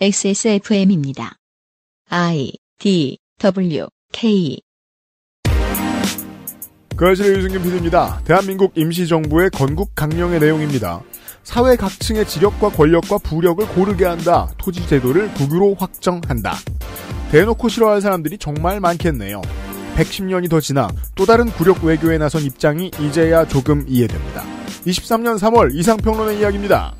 XSFM입니다. I D W K 그실의 유승균 PD입니다. 대한민국 임시정부의 건국 강령의 내용입니다. 사회 각층의 지력과 권력과 부력을 고르게 한다. 토지 제도를 국유로 확정한다. 대놓고 싫어할 사람들이 정말 많겠네요. 110년이 더 지나 또 다른 구력 외교에 나선 입장이 이제야 조금 이해됩니다. 23년 3월 이상평론의 이야기입니다.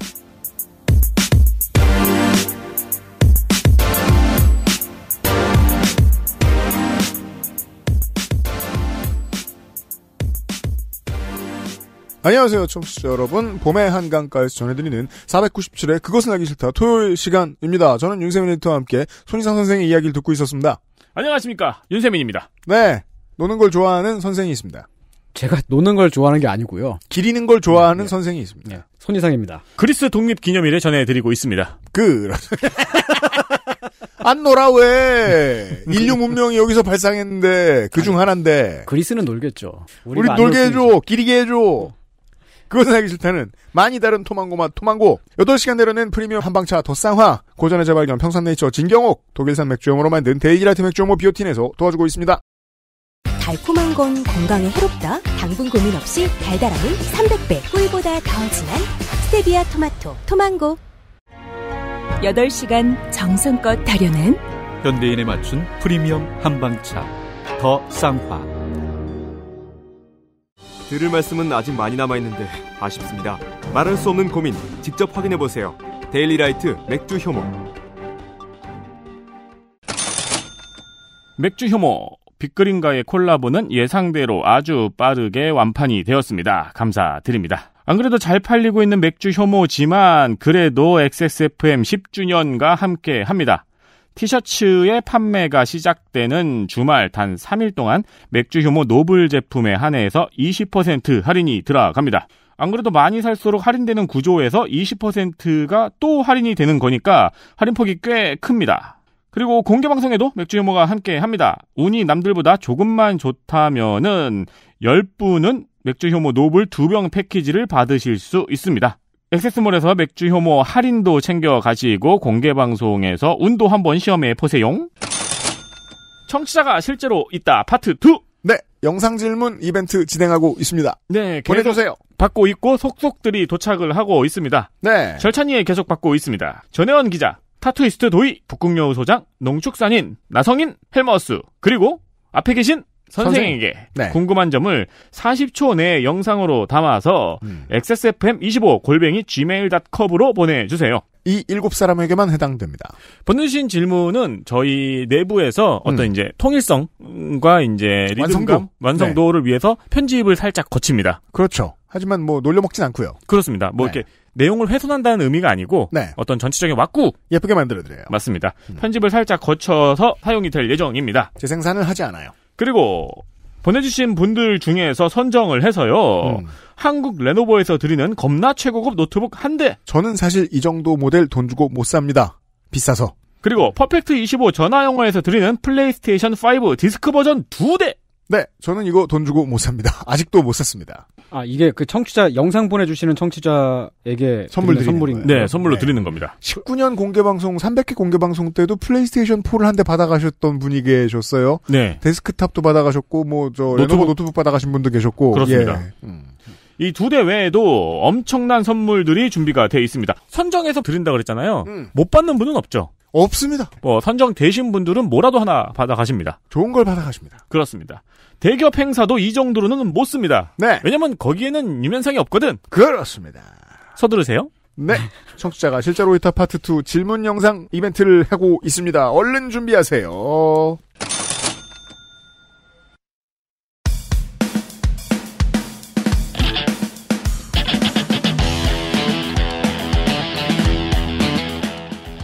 안녕하세요, 청취자 여러분. 봄의 한강가에서 전해드리는 497회 그것은 알기 싫다 토요일 시간입니다. 저는 윤세민 리터와 함께 손희상 선생의 이야기를 듣고 있었습니다. 안녕하십니까, 윤세민입니다. 네, 노는 걸 좋아하는 선생이 있습니다. 제가 노는 걸 좋아하는 게 아니고요. 기리는 걸 좋아하는 네, 네. 선생이 있습니다. 네. 손희상입니다. 그리스 독립 기념일에 전해드리고 있습니다. 그. 안 놀아 왜 인류 문명이 여기서 발상했는데 그 중 하나인데 그리스는 놀겠죠 우리 놀게 해줘 기리게 해줘 그것은 하기 싫다는 많이 다른 토망고맛 토망고 8시간 내로는 프리미엄 한방차 더 쌍화 고전의 재발견 평산네이처 진경옥 독일산 맥주용으로 만든 데이지라이트 맥주용모 비오틴에서 도와주고 있습니다. 달콤한 건 건강에 해롭다 당분 고민 없이 달달함은 300배 꿀보다 더 진한 스테비아 토마토 토망고 8시간 정성껏 다려낸 현대인에 맞춘 프리미엄 한방차 더 쌍화 들을 말씀은 아직 많이 남아 있는데 아쉽습니다. 말할 수 없는 고민 직접 확인해 보세요. 데일리라이트 맥주 효모. 맥주 효모 빅그린과의 콜라보는 예상대로 아주 빠르게 완판이 되었습니다. 감사드립니다. 안 그래도 잘 팔리고 있는 맥주 효모지만 그래도 XSFM 10주년과 함께 합니다. 티셔츠의 판매가 시작되는 주말 단 3일 동안 맥주 효모 노블 제품에 한해서 20% 할인이 들어갑니다. 안 그래도 많이 살수록 할인되는 구조에서 20%가 또 할인이 되는 거니까 할인폭이 꽤 큽니다. 그리고 공개 방송에도 맥주 효모가 함께 합니다. 운이 남들보다 조금만 좋다면은 10분은 맥주 효모 노블 2병 패키지를 받으실 수 있습니다. 액세스몰에서 맥주 효모 할인도 챙겨 가시고 공개 방송에서 운도 한번 시험해 보세요. 청취자가 실제로 있다 파트 2. 네, 영상 질문 이벤트 진행하고 있습니다. 네, 보내주세요. 받고 있고 속속들이 도착을 하고 있습니다. 네, 절찬이에 계속 받고 있습니다. 전혜원 기자, 타투이스트 도희, 북극여우 소장, 농축산인, 나성인, 헬머스 그리고 앞에 계신 선생에게 네. 궁금한 점을 40초 내에 영상으로 담아서 음. XSFM25 골뱅이 gmail.com으로 보내주세요. 이 일곱 사람에게만 해당됩니다. 보내주신 질문은 저희 내부에서 음. 어떤 이제 통일성과 이제 리듬감, 완성도? 완성도를 네. 위해서 편집을 살짝 거칩니다. 그렇죠. 하지만 뭐 놀려먹진 않고요. 그렇습니다. 뭐 네. 이렇게 내용을 훼손한다는 의미가 아니고 네. 어떤 전체적인 왁구 예쁘게 만들어드려요. 맞습니다. 음. 편집을 살짝 거쳐서 사용이 될 예정입니다. 재생산을 하지 않아요. 그리고 보내주신 분들 중에서 선정을 해서요. 음. 한국 레노버에서 드리는 겁나 최고급 노트북 한 대. 저는 사실 이 정도 모델 돈 주고 못 삽니다. 비싸서. 그리고 퍼펙트 25 전화영화에서 드리는 플레이스테이션 5 디스크 버전 두 대. 네, 저는 이거 돈 주고 못 삽니다. 아직도 못 샀습니다. 아, 이게 그 청취자 영상 보내주시는 청취자에게 선물 선물인 네, 선물로 네. 드리는 겁니다. 19년 공개 방송 300회 공개 방송 때도 플레이스테이션 4를 한 대 받아가셨던 분이 계셨어요. 네, 데스크탑도 받아가셨고 뭐저 노트북 노트북 받아가신 분도 계셨고 그렇습니다. 예. 음. 이두 대 외에도 엄청난 선물들이 준비가 돼 있습니다. 선정해서 드린다 그랬잖아요. 음. 못 받는 분은 없죠. 없습니다. 뭐 선정되신 분들은 뭐라도 하나 받아가십니다. 좋은 걸 받아가십니다. 그렇습니다. 대기업 행사도 이 정도로는 못 씁니다. 네. 왜냐면 거기에는 유면상이 없거든. 그렇습니다. 서두르세요. 네. 청취자가 실제로 이타 파트 2 질문 영상 이벤트를 하고 있습니다. 얼른 준비하세요.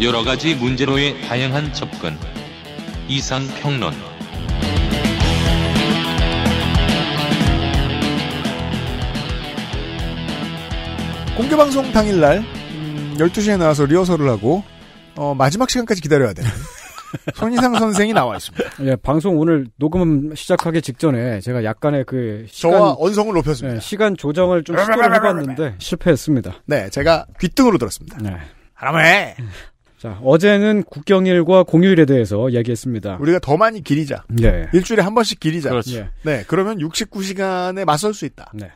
여러 가지 문제로의 다양한 접근. 이상 평론. 공개 방송 당일날 12시에 음, 나와서 리허설을 하고 어, 마지막 시간까지 기다려야 돼. 손희상 선생이 나와 있습니다. 예, 방송 오늘 녹음 시작하기 직전에 제가 약간의 그 시간, 저와 언성을 높였습니다. 예, 시간 조정을 좀 시도를 해봤는데 실패했습니다. 네, 제가 귀등으로 들었습니다. 네. 하라매 자, 어제는 국경일과 공휴일에 대해서 이야기했습니다. 우리가 더 많이 길이자. 네. 예. 일주일에 한 번씩 길이자. 그렇죠. 예. 네. 그러면 69시간에 맞설 수 있다. 네.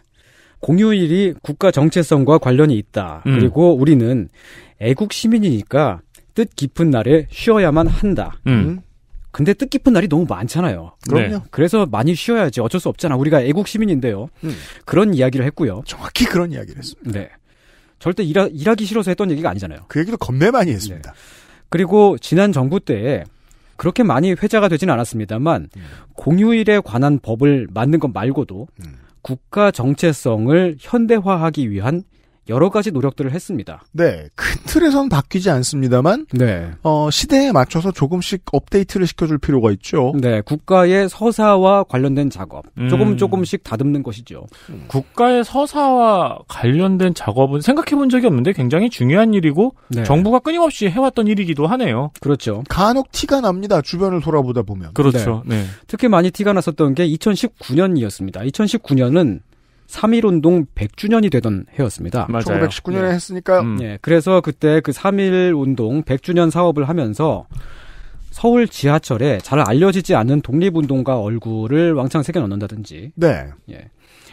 공휴일이 국가 정체성과 관련이 있다. 음. 그리고 우리는 애국 시민이니까 뜻 깊은 날에 쉬어야만 한다. 음. 음. 근데 뜻깊은 날이 너무 많잖아요. 그럼요. 네. 그래서 많이 쉬어야지 어쩔 수 없잖아. 우리가 애국 시민인데요. 음. 그런 이야기를 했고요. 정확히 그런 이야기를 했습니다. 네. 절대 일하, 기 싫어서 했던 얘기가 아니잖아요. 그 얘기도 겁내 많이 했습니다. 네. 그리고 지난 정부 때에 그렇게 많이 회자가 되지는 않았습니다만 음. 공휴일에 관한 법을 만든 것 말고도 음. 국가 정체성을 현대화하기 위한 여러 가지 노력들을 했습니다. 네. 큰 틀에선 바뀌지 않습니다만 네. 어, 시대에 맞춰서 조금씩 업데이트를 시켜줄 필요가 있죠. 네. 국가의 서사와 관련된 작업. 음. 조금 조금씩 다듬는 것이죠. 음. 국가의 서사와 관련된 작업은 생각해 본 적이 없는데 굉장히 중요한 일이고 네. 정부가 끊임없이 해왔던 일이기도 하네요. 그렇죠. 간혹 티가 납니다. 주변을 돌아보다 보면. 그렇죠. 네. 네. 특히 많이 티가 났었던 게 2019년이었습니다. 2019년은 3.1운동 100주년이 되던 해였습니다. 맞아요. 1919년에 네. 예. 했으니까 음. 네, 그래서 그때 그 3.1운동 100주년 사업을 하면서 서울 지하철에 잘 알려지지 않은 독립운동가 얼굴을 왕창 새겨넣는다든지. 네. 예.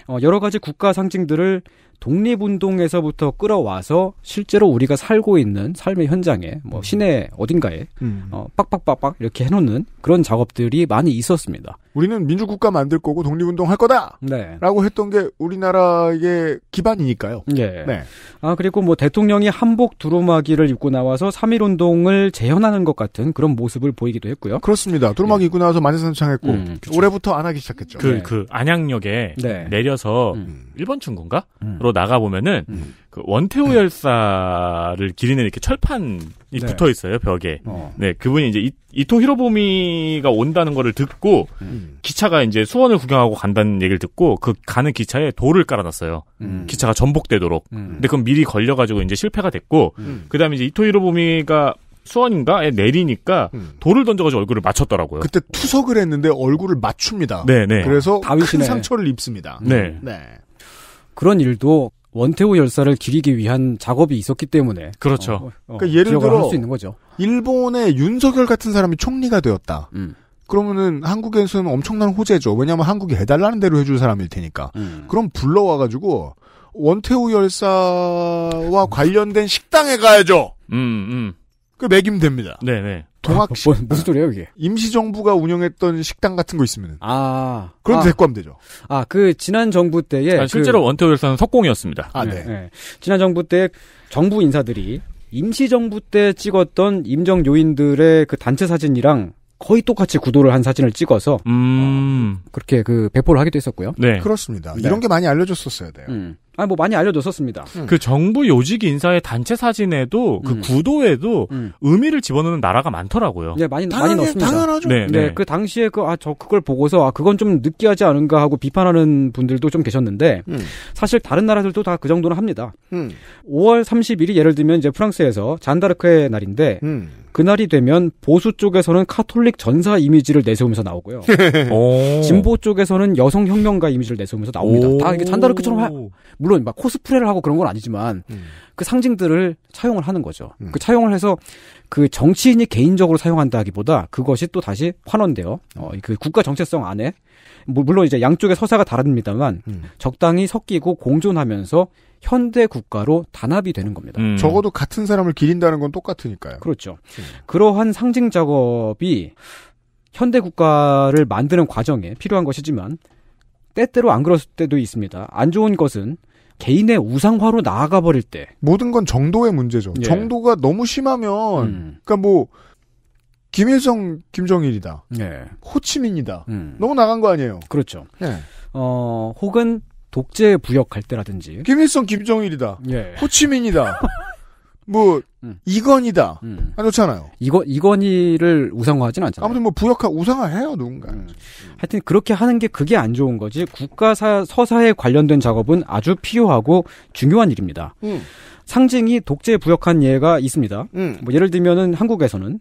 어, 여러 가지 국가 상징들을 독립운동에서부터 끌어와서 실제로 우리가 살고 있는 삶의 현장에 뭐 음. 시내 어딘가에 음. 어, 빡빡빡빡 이렇게 해놓는 그런 작업들이 많이 있었습니다. 우리는 민주국가 만들 거고 독립운동 할 거다! 네. 라고 했던 게 우리나라의 기반이니까요. 네. 네. 아, 그리고 뭐 대통령이 한복 두루마기를 입고 나와서 3.1운동을 재현하는 것 같은 그런 모습을 보이기도 했고요. 그렇습니다. 두루마기 네. 입고 나와서 만세선창했고, 음, 올해부터 안 하기 시작했죠. 그, 네. 그, 안양역에 네. 내려서 음. 1번 출구가로 음. 나가보면은, 음. 그원태우 네. 열사를 기리는 이렇게 철판이 네. 붙어 있어요 벽에. 어. 네, 그분이 이제 이, 토 히로보미가 온다는 거를 듣고 음. 기차가 이제 수원을 구경하고 간다는 얘기를 듣고 그 가는 기차에 돌을 깔아놨어요. 음. 기차가 전복되도록. 음. 근데 그건 미리 걸려가지고 이제 실패가 됐고 음. 그다음에 이제 이토 히로보미가 수원인가에 내리니까 음. 돌을 던져가지고 얼굴을 맞췄더라고요. 그때 투석을 했는데 얼굴을 맞춥니다. 네네. 네. 그래서 다윗이큰 상처를 입습니다. 네. 네. 그런 일도 원태우 열사를 기리기 위한 작업이 있었기 때문에 그렇죠. 어, 어, 어 그러니까 예를 들어 할수 있는 거죠. 일본의 윤석열 같은 사람이 총리가 되었다. 음. 그러면은 한국에서는 엄청난 호재죠. 왜냐하면 한국이 해달라는 대로 해줄 사람일 테니까. 음. 그럼 불러와가지고 원태우 열사와 관련된 식당에 가야죠. 음, 음. 그 매김 됩니다. 네네. 네. 동학식 뭐, 무슨 소리예요 이게? 임시정부가 운영했던 식당 같은 거 있으면 아 그런 아. 데 아, 대꾸하면 아그 지난 정부 때에 아니, 그 실제로 그, 원태 열사는 석공이었습니다. 아 네. 네. 네. 지난 정부 때 정부 인사들이 임시정부 때 찍었던 임정 요인들의 그 단체 사진이랑 거의 똑같이 구도를 한 사진을 찍어서 음. 어, 그렇게 그 배포를 하기도 했었고요. 네 그렇습니다. 네. 이런 게 많이 알려줬었어야 돼요. 음. 아니 뭐 많이 알려졌었습니다. 음. 그 정부 요직 인사의 단체 사진에도 그 음. 구도에도 음. 의미를 집어넣는 나라가 많더라고요. 네, 많이 당연히, 많이 넣습니다. 당연하죠. 네, 네. 네그 당시에 그 아 저 그걸 보고서 아 그건 좀 느끼하지 않은가 하고 비판하는 분들도 좀 계셨는데 음. 사실 다른 나라들도 다 그 정도는 합니다. 5월 음. 30일이 예를 들면 이제 프랑스에서 잔다르크의 날인데 음. 그날이 되면 보수 쪽에서는 카톨릭 전사 이미지를 내세우면서 나오고요. 진보 쪽에서는 여성 혁명가 이미지를 내세우면서 나옵니다. 다 이게 잔다르크처럼 하, 물론 막 코스프레를 하고 그런 건 아니지만 음. 그 상징들을 차용을 하는 거죠. 음. 그 차용을 해서 그 정치인이 개인적으로 사용한다기보다 그것이 또 다시 환원돼요. 어, 그 국가 정체성 안에 물론 이제 양쪽의 서사가 다릅니다만 음. 적당히 섞이고 공존하면서 현대 국가로 단합이 되는 겁니다. 음. 적어도 같은 사람을 기린다는 건 똑같으니까요. 그렇죠. 음. 그러한 상징 작업이 현대 국가를 만드는 과정에 필요한 것이지만 때때로 안 그럴 때도 있습니다. 안 좋은 것은 개인의 우상화로 나아가 버릴 때 모든 건 정도의 문제죠. 예. 정도가 너무 심하면 음. 그러니까 뭐 김일성, 김정일이다. 예. 호치민이다. 음. 너무 나간 거 아니에요. 그렇죠. 예. 어, 혹은 독재에 부역할 때라든지 김일성, 김정일이다. 예. 호치민이다. 뭐 음. 이건이다 음. 안 좋잖아요. 이거 이건이를 우상화하진 않잖아요. 아무튼 뭐 부역하 우상화해요 누군가. 음. 하여튼 그렇게 하는 게 그게 안 좋은 거지 국가사 서사에 관련된 작업은 아주 필요하고 중요한 일입니다. 음. 상징이 독재 부역한 예가 있습니다. 음. 뭐 예를 들면은 한국에서는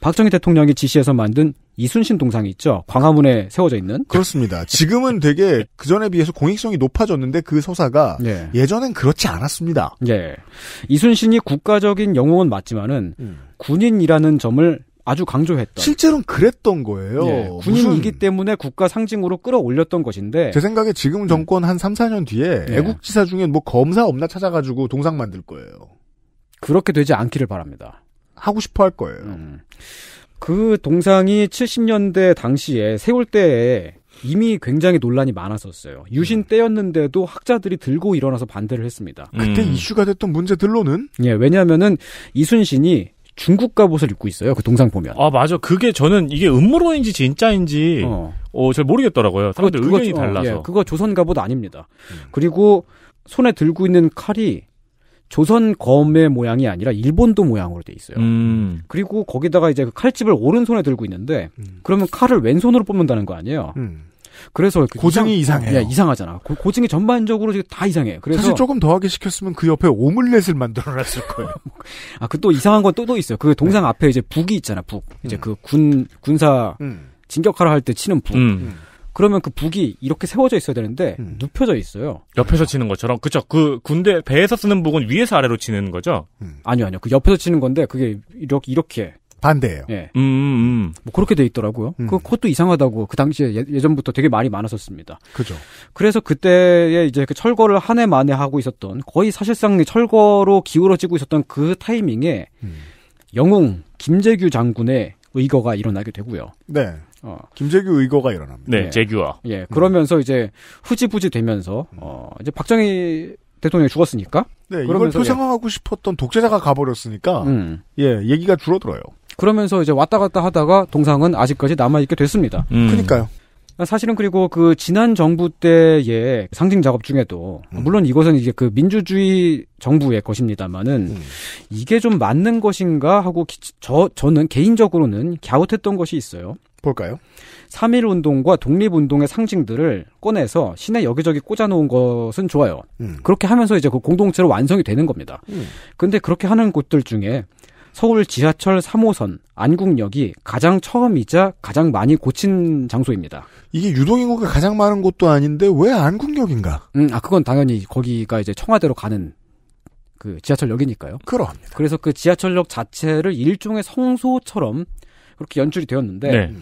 박정희 대통령이 지시해서 만든 이순신 동상이 있죠. 광화문에 세워져 있는. 그렇습니다. 지금은 되게 그 전에 비해서 공익성이 높아졌는데 그 서사가 예. 예전엔 그렇지 않았습니다. 예. 이순신이 국가적인 영웅은 맞지만은 음. 군인이라는 점을 아주 강조했던. 실제로는 그랬던 거예요. 예, 군인이기 때문에 국가 상징으로 끌어올렸던 것인데. 제 생각에 지금 정권 한 3, 4년 뒤에 예. 애국지사 중에 뭐 검사 없나 찾아가지고 동상 만들 거예요. 그렇게 되지 않기를 바랍니다. 하고 싶어 할 거예요. 음. 그 동상이 70년대 당시에 세울 때에 이미 굉장히 논란이 많았었어요. 유신 음. 때였는데도 학자들이 들고 일어나서 반대를 했습니다. 그때 음. 이슈가 됐던 문제들로는? 예, 왜냐면은 하 이순신이 중국 갑옷을 입고 있어요. 그 동상 보면. 아 맞아. 그게 저는 이게 음모론인지 진짜인지 어. 어잘 모르겠더라고요. 사람들 그거, 의견이 그거, 어, 달라서. 예, 그거 조선 갑옷 아닙니다. 음. 그리고 손에 들고 있는 칼이 조선 검의 모양이 아니라 일본도 모양으로 돼 있어요. 음. 그리고 거기다가 이제 그 칼집을 오른손에 들고 있는데 음. 그러면 칼을 왼손으로 뽑는다는 거 아니에요. 음. 그래서 그 고증이 이상, 해요 예, 이상하잖아. 고, 증이 전반적으로 지금 다 이상해. 그래서 사실 조금 더하게 시켰으면 그 옆에 오믈렛을 만들어놨을 거예요. 아그 또 이상한 건 또또 또 있어요. 그 동상 네. 앞에 이제 북이 있잖아. 북 이제 음. 그군 군사 음. 진격하러 할 때 치는 북. 음. 그러면 그 북이 이렇게 세워져 있어야 되는데 음. 눕혀져 있어요. 옆에서 치는 것처럼 그쵸? 그 군대 배에서 쓰는 북은 위에서 아래로 치는 거죠? 음. 아니요, 아니요. 그 옆에서 치는 건데 그게 이렇게 이렇게 반대예요. 예. 음, 음. 음. 뭐 그렇게 돼 있더라고요. 음. 그 그것도 이상하다고 그 당시에 예, 전부터 되게 말이 많았었습니다. 그죠. 그래서 그때에 이제 그 철거를 한 해 만에 하고 있었던 거의 사실상 철거로 기울어지고 있었던 그 타이밍에 음. 영웅 김재규 장군의 의거가 일어나게 되고요. 네. 어. 김재규 의거가 일어납니다. 네, 예. 재규와. 예, 음. 그러면서 음. 이제 후지부지 되면서 음. 어 이제 박정희 대통령이 죽었으니까. 네, 이걸 표상화하고 예. 싶었던 독재자가 가버렸으니까 음. 예 얘기가 줄어들어요. 그러면서 이제 왔다 갔다 하다가 동상은 아직까지 남아 있게 됐습니다. 음. 그러니까요. 사실은 그리고 그 지난 정부 때의 상징 작업 중에도 음. 물론 이것은 이제 그 민주주의 정부의 것입니다만은 음. 이게 좀 맞는 것인가 하고 기, 저 저는 개인적으로는 갸웃했던 것이 있어요. 볼까요? 3.1 운동과 독립운동의 상징들을 꺼내서 시내 여기저기 꽂아놓은 것은 좋아요. 음. 그렇게 하면서 이제 그 공동체로 완성이 되는 겁니다. 음. 근데 그렇게 하는 곳들 중에 서울 지하철 3호선 안국역이 가장 처음이자 가장 많이 고친 장소입니다. 이게 유동인구가 가장 많은 곳도 아닌데 왜 안국역인가? 음, 아 그건 당연히 거기가 이제 청와대로 가는 그 지하철역이니까요. 그렇 그래서 그 지하철역 자체를 일종의 성소처럼 그렇게 연출이 되었는데 네.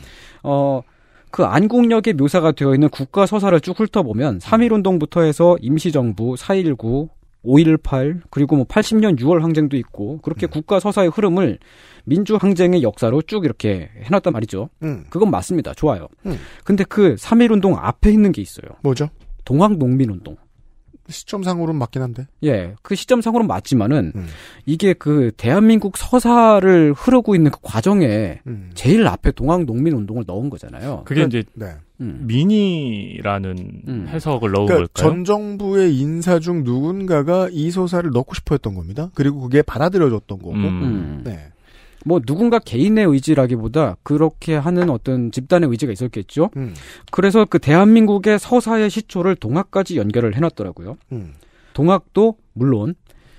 어. 그 안국역의 묘사가 되어 있는 국가 서사를 쭉 훑어보면 3.1운동부터 해서 임시정부, 4.19, 5.18, 그리고 뭐 80년 6월 항쟁도 있고, 그렇게 음. 국가 서사의 흐름을 민주항쟁의 역사로 쭉 이렇게 해놨단 말이죠. 음. 그건 맞습니다. 좋아요. 음. 근데 그 3.1운동 앞에 있는 게 있어요. 뭐죠? 동학농민운동. 시점상으로는 맞긴 한데. 예, 그 시점상으로는 맞지만은 음. 이게 그 대한민국 서사를 흐르고 있는 그 과정에 음. 제일 앞에 동학 농민 운동을 넣은 거잖아요. 그게 그 이제 네. 음. 미니라는 음. 해석을 넣은 그러니까 걸까요? 전 정부의 인사 중 누군가가 이 소사를 넣고 싶어 했던 겁니다. 그리고 그게 받아들여졌던 거고. 음. 네. 뭐 누군가 개인의 의지라기보다 그렇게 하는 어떤 집단의 의지가 있었겠죠. 음. 그래서 그 대한민국의 서사의 시초를 동학까지 연결을 해놨더라고요. 음. 동학도 물론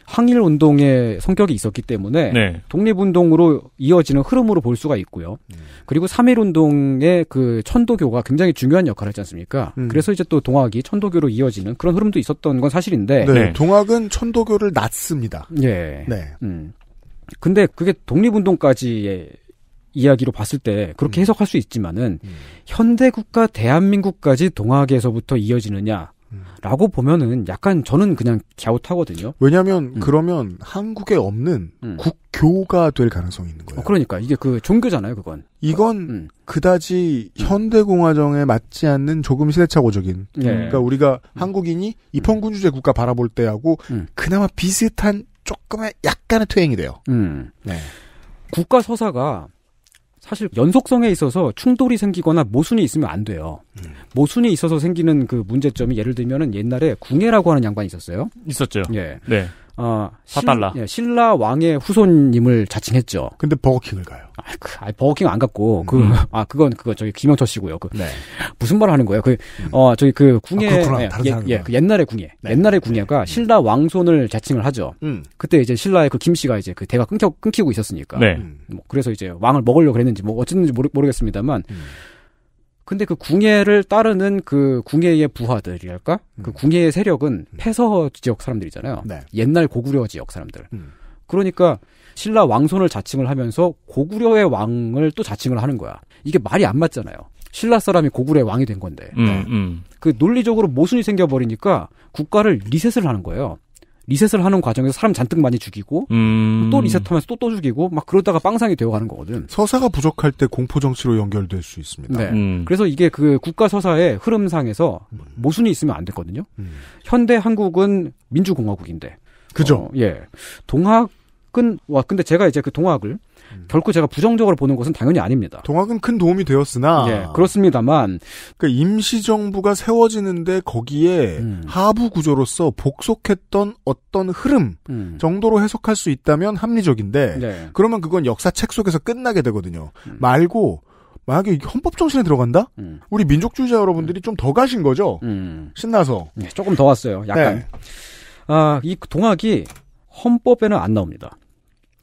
항일 운동의 성격이 있었기 때문에 네. 독립운동으로 이어지는 흐름으로 볼 수가 있고요. 음. 그리고 3일 운동의 그 천도교가 굉장히 중요한 역할을 했지 않습니까? 음. 그래서 이제 또 동학이 천도교로 이어지는 그런 흐름도 있었던 건 사실인데 네. 네. 동학은 천도교를 낳습니다. 예. 네. 음. 근데 그게 독립운동까지의 이야기로 봤을 때 그렇게 음. 해석할 수 있지만은 음. 현대 국가 대한민국까지 동학에서부터 이어지느냐 음. 라고 보면은 약간 저는 그냥 갸웃하거든요. 왜냐하면 음. 그러면 한국에 없는 음. 국교가 될 가능성이 있는 거예요. 어, 그러니까 이게 그 종교잖아요, 그건. 이건 어, 음. 그다지 음. 현대공화정에 맞지 않는 조금 시대착오적인. 예. 그러니까 우리가 한국인이 입헌군주제 국가 바라볼 때하고 그나마 비슷한 조금의 약간의 퇴행이 돼요. 음. 네. 국가 서사가 사실 연속성에 있어서 충돌이 생기거나 모순이 있으면 안 돼요. 음. 모순이 있어서 생기는 그 문제점이 예를 들면은 옛날에 궁예라고 하는 양반이 있었어요. 있었죠. 예. 네. 어, 달러 신, 예, 신라 왕의 후손님을 자칭했죠. 근데 버거킹을 가요. 아, 그, 아니, 버거킹 안 갔고, 그, 음. 아, 그건, 그거, 저기, 김영철 씨고요. 그, 네. 무슨 말을 하는 거예요? 그, 음. 어, 저기, 그, 궁예. 아, 예, 예, 예그 옛날의 궁예. 네. 옛날의 궁예가 네. 신라 왕손을 자칭을 하죠. 음. 그때 이제 신라의 그 김씨가 이제 그 대가 끊겨, 끊기고 있었으니까. 네. 음. 뭐 그래서 이제 왕을 먹으려고 그랬는지, 뭐, 어쨌는지 모르, 모르겠습니다만, 음. 근데 그 궁예를 따르는 그 궁예의 부하들이랄까? 음. 그 궁예의 세력은 음. 폐서 지역 사람들이잖아요. 네. 옛날 고구려 지역 사람들. 음. 그러니까 신라 왕손을 자칭을 하면서 고구려의 왕을 또 자칭을 하는 거야. 이게 말이 안 맞잖아요. 신라 사람이 고구려의 왕이 된 건데. 음, 네. 음. 그 논리적으로 모순이 생겨버리니까 국가를 리셋을 하는 거예요. 리셋을 하는 과정에서 사람 잔뜩 많이 죽이고 음... 또 리셋하면서 또또 또 죽이고 막 그러다가 빵상이 되어가는 거거든. 서사가 부족할 때 공포 정치로 연결될 수 있습니다. 네. 음... 그래서 이게 그 국가 서사의 흐름상에서 모순이 있으면 안 됐거든요. 음... 현대 한국은 민주공화국인데. 그죠? 어, 예. 동학은 와 근데 제가 이제 그 동학을 음. 결코 제가 부정적으로 보는 것은 당연히 아닙니다. 동학은 큰 도움이 되었으나 예, 그렇습니다만 그 임시정부가 세워지는데 거기에 음. 하부 구조로서 복속했던 어떤 흐름 음. 정도로 해석할 수 있다면 합리적인데 네. 그러면 그건 역사책 속에서 끝나게 되거든요. 음. 말고 만약에 헌법 정신에 들어간다? 음. 우리 민족주의자 여러분들이 음. 좀더 가신 거죠? 음. 신나서. 네, 조금 더 왔어요. 약간. 네. 아, 이 동학이 헌법에는 안 나옵니다.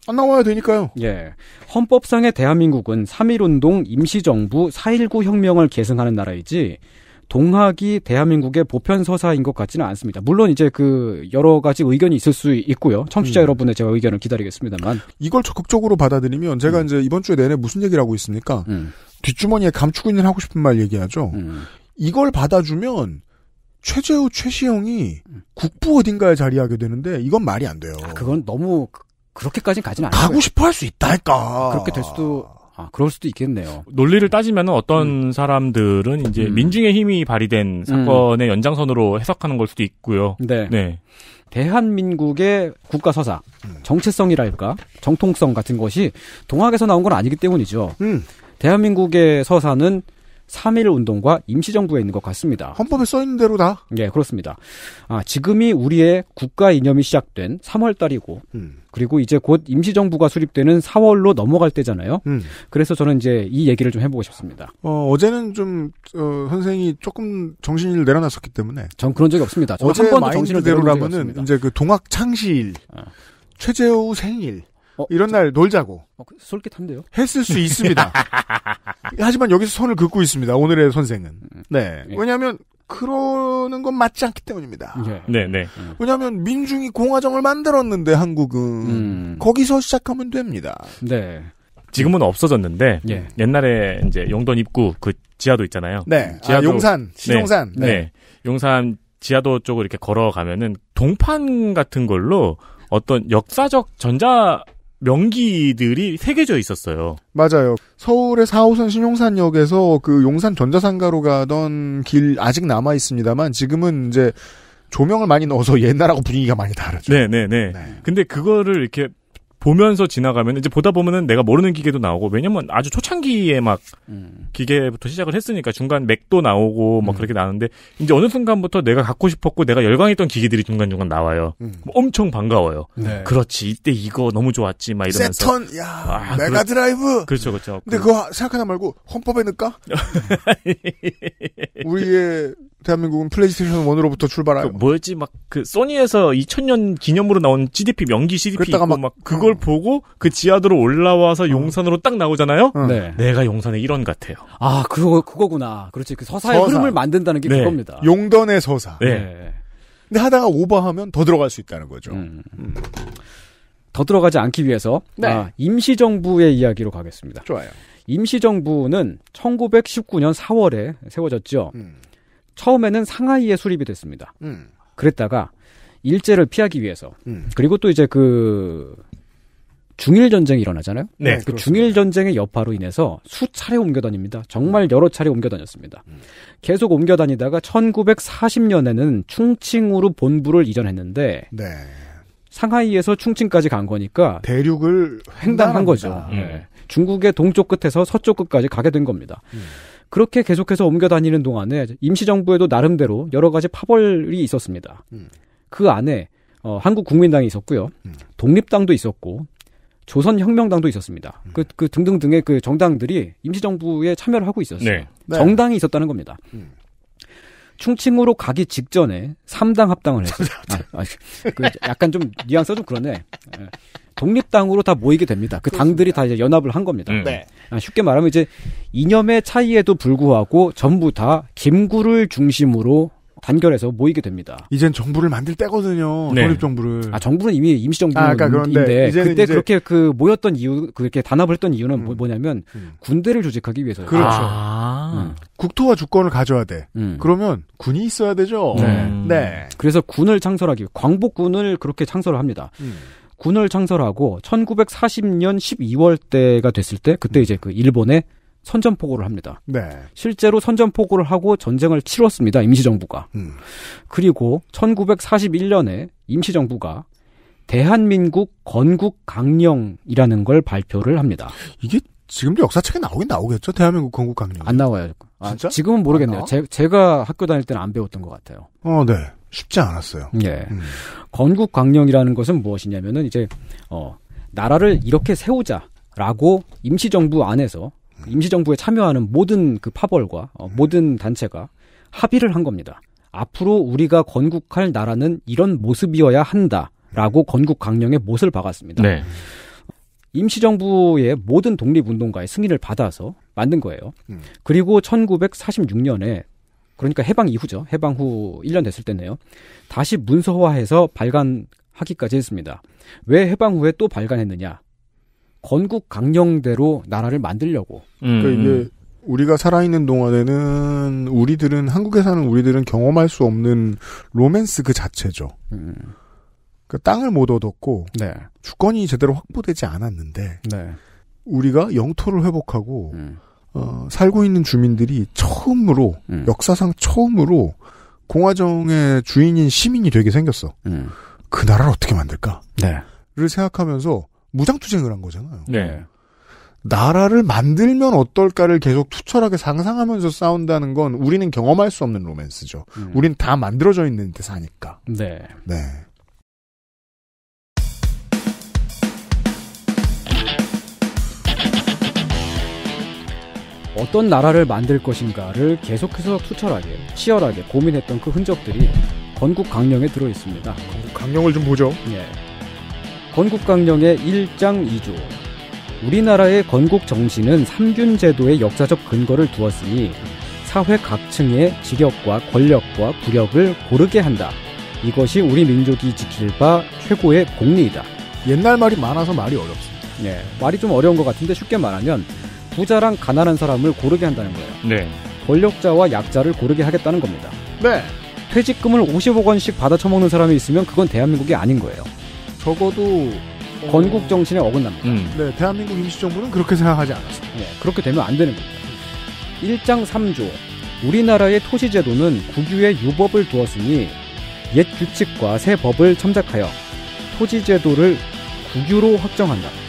안 나와야 되니까요. 예. 헌법상의 대한민국은 3.1운동, 임시정부, 4.19 혁명을 계승하는 나라이지, 동학이 대한민국의 보편 서사인 것 같지는 않습니다. 물론 이제 그 여러 가지 의견이 있을 수 있고요. 청취자 음. 여러분의 제가 의견을 기다리겠습니다만 이걸 적극적으로 받아들이면 제가 음. 이제 이번 주에 내내 무슨 얘기를 하고 있습니까? 음. 뒷주머니에 감추고 있는 하고 싶은 말 얘기하죠. 음. 이걸 받아주면 최재우 최시영이 음. 국부 어딘가에 자리하게 되는데 이건 말이 안 돼요. 아, 그건 너무 그렇게까지는 가지는 않아요. 가고 싶어 할 수 있다니까. 그렇게 될 수도 아, 그럴 수도 있겠네요. 논리를 따지면 어떤 음. 사람들은 이제 음. 민중의 힘이 발휘된 음. 사건의 음. 연장선으로 해석하는 걸 수도 있고요. 네. 네. 대한민국의 국가 서사, 정체성이랄까, 정통성 같은 것이 동학에서 나온 건 아니기 때문이죠. 음. 대한민국의 서사는 3일 운동과 임시정부에 있는 것 같습니다. 헌법에 써있는 대로다. 예, 그렇습니다. 아, 지금이 우리의 국가 이념이 시작된 3월달이고, 음. 그리고 이제 곧 임시정부가 수립되는 4월로 넘어갈 때잖아요. 음. 그래서 저는 이제 이 얘기를 좀 해보고 싶습니다. 어, 어제는 좀, 어, 선생이 조금 정신을 내려놨었기 때문에. 전 그런 적이 없습니다. 어제 한 번도 정신을 내려놨습니다. 이제 그 동학 창실, 아. 최재우 생일, 어, 이런 저, 날 놀자고. 어, 그 솔깃한데요? 했을 수 있습니다. 하지만 여기서 손을 긋고 있습니다. 오늘의 선생은. 음, 네. 예. 왜냐하면 그러는 건 맞지 않기 때문입니다. 예. 네, 네. 왜냐하면 민중이 공화정을 만들었는데 한국은 음. 거기서 시작하면 됩니다. 네. 지금은 없어졌는데 예. 옛날에 이제 용돈 입구 그 지하도 있잖아요. 네. 아, 지하도, 아, 용산, 시종산. 네. 네. 네. 용산 지하도 쪽으로 이렇게 걸어가면은 동판 같은 걸로 어떤 역사적 전자 명기들이 새겨져 있었어요. 맞아요. 서울의 4호선 신용산역에서 그 용산 전자상가로 가던 길 아직 남아 있습니다만 지금은 이제 조명을 많이 넣어서 옛날하고 분위기가 많이 다르죠. 네네네. 네, 네. 네. 근데 그거를 이렇게 보면서 지나가면 이제 보다 보면은 내가 모르는 기계도 나오고 왜냐면 아주 초창기에 막 음. 기계부터 시작을 했으니까 중간 맥도 나오고 막 뭐 음. 그렇게 나오는데 이제 어느 순간부터 내가 갖고 싶었고 내가 열광했던 기계들이 중간 중간 나와요. 음. 뭐 엄청 반가워요. 네. 그렇지 이때 이거 너무 좋았지 막 이러면서 세턴 야 아, 메가 드라이브 그렇죠 그렇죠. 근데 그... 거생각하나 말고 헌법에 넣을까? 우리의 대한민국은 플레이스테이션 1으로부터 출발하여. 그 뭐였지? 막, 그, 소니에서 2000년 기념으로 나온 g d p 명기 CDP 그랬다가 막, 막, 어. 그걸 어. 보고 그 지하도로 올라와서 어. 용산으로 딱 나오잖아요? 어. 네. 내가 용산의 일원 같아요. 아, 그거, 그거구나. 그렇지. 그 서사의 서사. 흐름을 만든다는 게 네. 그겁니다. 용던의 서사. 네. 네. 근데 하다가 오버하면 더 들어갈 수 있다는 거죠. 음. 더 들어가지 않기 위해서 네. 아, 임시정부의 이야기로 가겠습니다. 좋아요. 임시정부는 1919년 4월에 세워졌죠. 음. 처음에는 상하이에 수립이 됐습니다. 음. 그랬다가 일제를 피하기 위해서 음. 그리고 또 이제 그 중일 전쟁이 일어나잖아요. 네, 그 중일 전쟁의 여파로 인해서 수차례 옮겨 다닙니다. 정말 음. 여러 차례 옮겨 다녔습니다. 음. 계속 옮겨 다니다가 1940년에는 충칭으로 본부를 이전했는데 네. 상하이에서 충칭까지 간 거니까 대륙을 횡단한 거죠. 네. 중국의 동쪽 끝에서 서쪽 끝까지 가게 된 겁니다. 음. 그렇게 계속해서 옮겨 다니는 동안에 임시정부에도 나름대로 여러 가지 파벌이 있었습니다. 음. 그 안에 어, 한국국민당이 있었고요. 음. 독립당도 있었고 조선혁명당도 있었습니다. 음. 그, 그 등등등의 그 정당들이 임시정부에 참여를 하고 있었어요. 네. 네. 정당이 있었다는 겁니다. 음. 충칭으로 가기 직전에 3당 합당을 했어요. 아, 아, 그 약간 좀 뉘앙스 좀 그러네. 예. 독립당으로 다 모이게 됩니다. 그 당들이 다 이제 연합을 한 겁니다. 음. 네. 아, 쉽게 말하면 이제 이념의 차이에도 불구하고 전부 다 김구를 중심으로 단결해서 모이게 됩니다. 이젠 정부를 만들 때거든요. 네. 독립정부를. 아, 정부는 이미 임시정부인데 아, 그러니까 그때 이제... 그렇게 그 모였던 이유, 그렇게 단합을 했던 이유는 뭐, 음. 뭐냐면 음. 군대를 조직하기 위해서요. 그렇죠. 아~ 음. 국토와 주권을 가져야 돼. 음. 그러면 군이 있어야 되죠. 네. 네. 네. 그래서 군을 창설하기, 광복군을 그렇게 창설을 합니다. 음. 군을 창설하고 1940년 12월 때가 됐을 때 그때 이제 그 일본의 선전포고를 합니다. 네. 실제로 선전포고를 하고 전쟁을 치렀습니다. 임시정부가. 음. 그리고 1941년에 임시정부가 대한민국 건국 강령이라는 걸 발표를 합니다. 이게 지금도 역사책에 나오긴 나오겠죠? 대한민국 건국 강령. 안 나와요. 아, 진짜? 지금은 모르겠네요. 제, 가 학교 다닐 때는 안 배웠던 것 같아요. 어, 네. 쉽지 않았어요. 예. 음. 건국 강령이라는 것은 무엇이냐면은 이제 어 나라를 이렇게 세우자라고 임시정부 안에서 그 임시정부에 참여하는 모든 그 파벌과 어, 음. 모든 단체가 합의를 한 겁니다. 앞으로 우리가 건국할 나라는 이런 모습이어야 한다라고 건국 강령의 못을 박았습니다. 네. 임시정부의 모든 독립운동가의 승인을 받아서 만든 거예요. 음. 그리고 1946년에 그러니까 해방 이후죠. 해방 후 1년 됐을 때네요. 다시 문서화해서 발간하기까지 했습니다. 왜 해방 후에 또 발간했느냐? 건국 강령대로 나라를 만들려고. 음. 그러니까 이게 음. 우리가 살아있는 동안에는 우리들은 한국에 사는 우리들은 경험할 수 없는 로맨스 그 자체죠. 음. 그 땅을 못 얻었고 네. 주권이 제대로 확보되지 않았는데 네. 우리가 영토를 회복하고 음. 어, 살고 있는 주민들이 처음으로 음. 역사상 처음으로 공화정의 주인인 시민이 되게 생겼어. 음. 그 나라를 어떻게 만들까?를 네. 생각하면서 무장투쟁을 한 거잖아요. 네. 나라를 만들면 어떨까를 계속 투철하게 상상하면서 싸운다는 건 우리는 경험할 수 없는 로맨스죠. 음. 우린 다 만들어져 있는 데 사니까. 네. 네. 어떤 나라를 만들 것인가를 계속해서 투철하게, 치열하게 고민했던 그 흔적들이 건국 강령에 들어 있습니다. 건국 강령을 좀 보죠. 예. 건국강령의 1장 2조 우리나라의 건국 정신은 삼균 제도의 역사적 근거를 두었으니 사회 각층의 지력과 권력과 부력을 고르게 한다. 이것이 우리 민족이 지킬 바 최고의 공리이다. 옛날 말이 많아서 말이 어렵습니다. 예, 말이 좀 어려운 것 같은데 쉽게 말하면 부자랑 가난한 사람을 고르게 한다는 거예요. 네. 권력자와 약자를 고르게 하겠다는 겁니다. 네. 퇴직금을 50억 원씩 받아 처먹는 사람이 있으면 그건 대한민국이 아닌 거예요. 적어도 어... 건국 정신에 어긋납니다. 음. 네, 대한민국 임시정부는 그렇게 생각하지 않았습니다. 네, 그렇게 되면 안 되는 겁니다. 1장 3조 우리나라의 토지제도는 국유의 유법을 두었으니 옛 규칙과 새 법을 첨작하여 토지제도를 국유로 확정한다.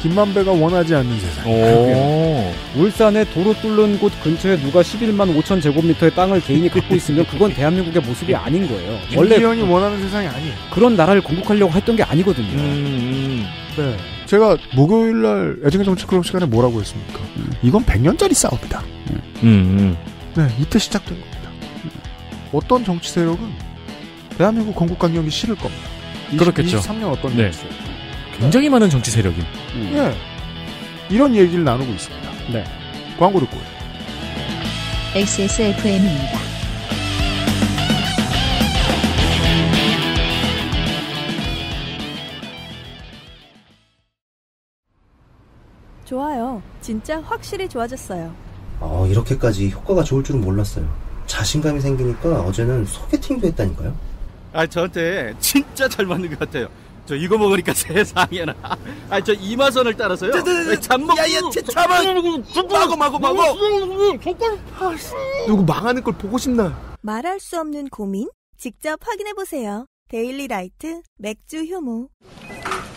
김만배가 원하지 않는 세상. 오. 울산의 도로 뚫는 곳 근처에 누가 11만 5천 제곱미터의 땅을 개인이 갖고 있으면 그건 대한민국의 모습이 아닌 거예요. 원래 이원이 원하는 세상이 아니에요. 그런 나라를 공국하려고 했던 게 아니거든요. 음, 음. 네. 제가 목요일 날 애증의 정치 클럽 시간에 뭐라고 했습니까? 음. 이건 100년짜리 싸움이다. 음. 네, 이때 시작된 겁니다. 네. 어떤 정치 세력은 대한민국 건국 강령이 싫을 겁니다. 그렇겠죠. 23년 어떤 네. 정치 세력. 굉장히 많은 정치 세력이 음. 네. 이런 얘기를 나누고 있습니다. 네. 광고 듣고 XSFM입니다. 좋아요. 진짜 확실히 좋아졌어요. 어, 이렇게까지 효과가 좋을 줄은 몰랐어요. 자신감이 생기니까 어제는 소개팅도 했다니까요. 아, 저한테 진짜 잘 맞는 것 같아요. 저 이거 먹으니까 세상에나. 아, 저 이마선을 따라서요. 잠먹. 야야, 참은. 마고 마고 마고. 뭐, 누구 망하는 걸 보고 싶나? 말할 수 없는 고민 직접 확인해 보세요. 데일리 라이트 맥주 효모.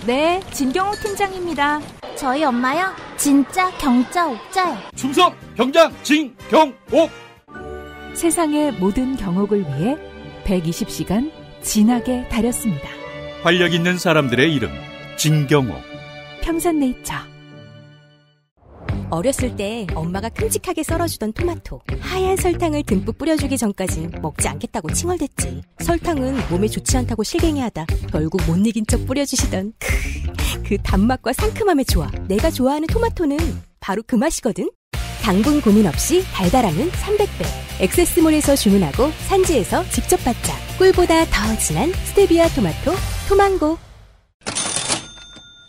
네, 진경옥 팀장입니다. 저희 엄마요. 진짜 경자 옥자요. 충성 경장 진경옥. 세상의 모든 경옥을 위해 120시간 진하게 다렸습니다. 활력 있는 사람들의 이름 진경호 평산네이처 어렸을 때 엄마가 큼직하게 썰어주던 토마토 하얀 설탕을 듬뿍 뿌려주기 전까지 먹지 않겠다고 칭얼댔지 설탕은 몸에 좋지 않다고 실갱이하다 결국 못 이긴 척 뿌려주시던 그 단맛과 상큼함의 조화 내가 좋아하는 토마토는 바로 그 맛이거든 당분 고민 없이 달달함은 300배. 액세스몰에서 주문하고 산지에서 직접 받자. 꿀보다 더 진한 스테비아 토마토 토망고.